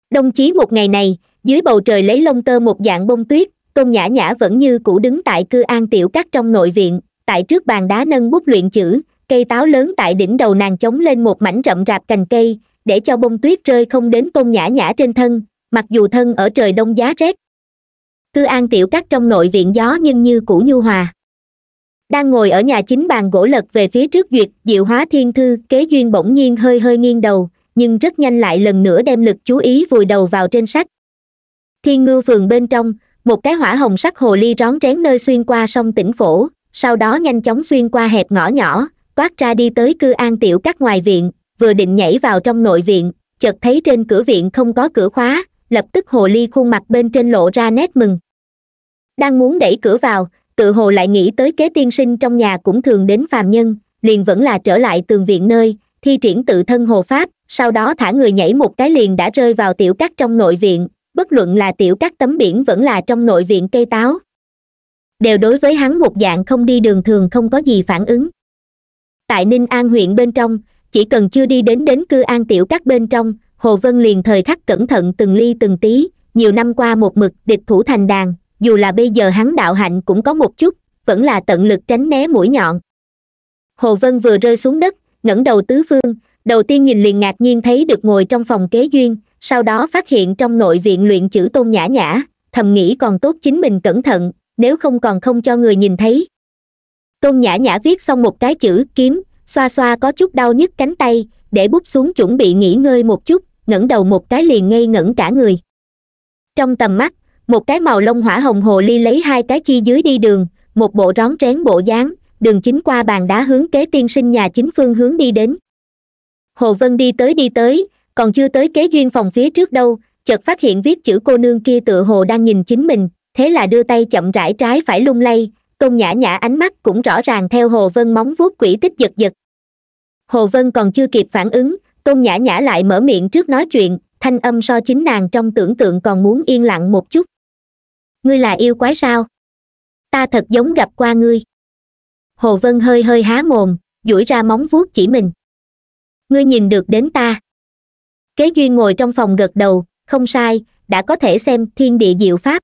đồng chí một ngày này dưới bầu trời lấy lông tơ một dạng bông tuyết tôn nhã nhã vẫn như cũ đứng tại cư an tiểu cắt trong nội viện tại trước bàn đá nâng bút luyện chữ cây táo lớn tại đỉnh đầu nàng chống lên một mảnh rậm rạp cành cây để cho bông tuyết rơi không đến tôn nhã nhã trên thân mặc dù thân ở trời đông giá rét cư an tiểu cắt trong nội viện gió nhưng như cũ nhu hòa đang ngồi ở nhà chính bàn gỗ lật về phía trước duyệt diệu hóa thiên thư kế duyên bỗng nhiên hơi hơi nghiêng đầu nhưng rất nhanh lại lần nữa đem lực chú ý vùi đầu vào trên sách thiên Ngư phường bên trong một cái hỏa hồng sắc hồ ly rón rén nơi xuyên qua sông tỉnh phổ sau đó nhanh chóng xuyên qua hẹp ngõ nhỏ toát ra đi tới cư an tiểu các ngoài viện vừa định nhảy vào trong nội viện chợt thấy trên cửa viện không có cửa khóa lập tức hồ ly khuôn mặt bên trên lộ ra nét mừng đang muốn đẩy cửa vào tự hồ lại nghĩ tới kế tiên sinh trong nhà cũng thường đến phàm nhân liền vẫn là trở lại tường viện nơi thi triển tự thân hồ pháp sau đó thả người nhảy một cái liền đã rơi vào tiểu các trong nội viện bất luận là tiểu các tấm biển vẫn là trong nội viện cây táo đều đối với hắn một dạng không đi đường thường không có gì phản ứng tại ninh an huyện bên trong chỉ cần chưa đi đến đến cư an tiểu các bên trong hồ vân liền thời khắc cẩn thận từng ly từng tí nhiều năm qua một mực địch thủ thành đàn dù là bây giờ hắn đạo hạnh cũng có một chút vẫn là tận lực tránh né mũi nhọn hồ vân vừa rơi xuống đất ngẩng đầu tứ phương đầu tiên nhìn liền ngạc nhiên thấy được ngồi trong phòng kế duyên sau đó phát hiện trong nội viện luyện chữ tôn nhã nhã thầm nghĩ còn tốt chính mình cẩn thận nếu không còn không cho người nhìn thấy tôn nhã nhã viết xong một cái chữ kiếm xoa xoa có chút đau nhức cánh tay để bút xuống chuẩn bị nghỉ ngơi một chút ngẩng đầu một cái liền ngây ngẩn cả người trong tầm mắt một cái màu lông hỏa hồng hồ ly lấy hai cái chi dưới đi đường một bộ rón rén bộ dáng đường chính qua bàn đá hướng kế tiên sinh nhà chính phương hướng đi đến hồ vân đi tới đi tới còn chưa tới kế duyên phòng phía trước đâu chợt phát hiện viết chữ cô nương kia tựa hồ đang nhìn chính mình thế là đưa tay chậm rãi trái phải lung lay công nhã nhã ánh mắt cũng rõ ràng theo hồ vân móng vuốt quỷ tích giật giật hồ vân còn chưa kịp phản ứng tôn nhã nhã lại mở miệng trước nói chuyện thanh âm so chính nàng trong tưởng tượng còn muốn yên lặng một chút ngươi là yêu quái sao ta thật giống gặp qua ngươi hồ vân hơi hơi há mồm duỗi ra móng vuốt chỉ mình ngươi nhìn được đến ta kế duyên ngồi trong phòng gật đầu không sai đã có thể xem thiên địa diệu pháp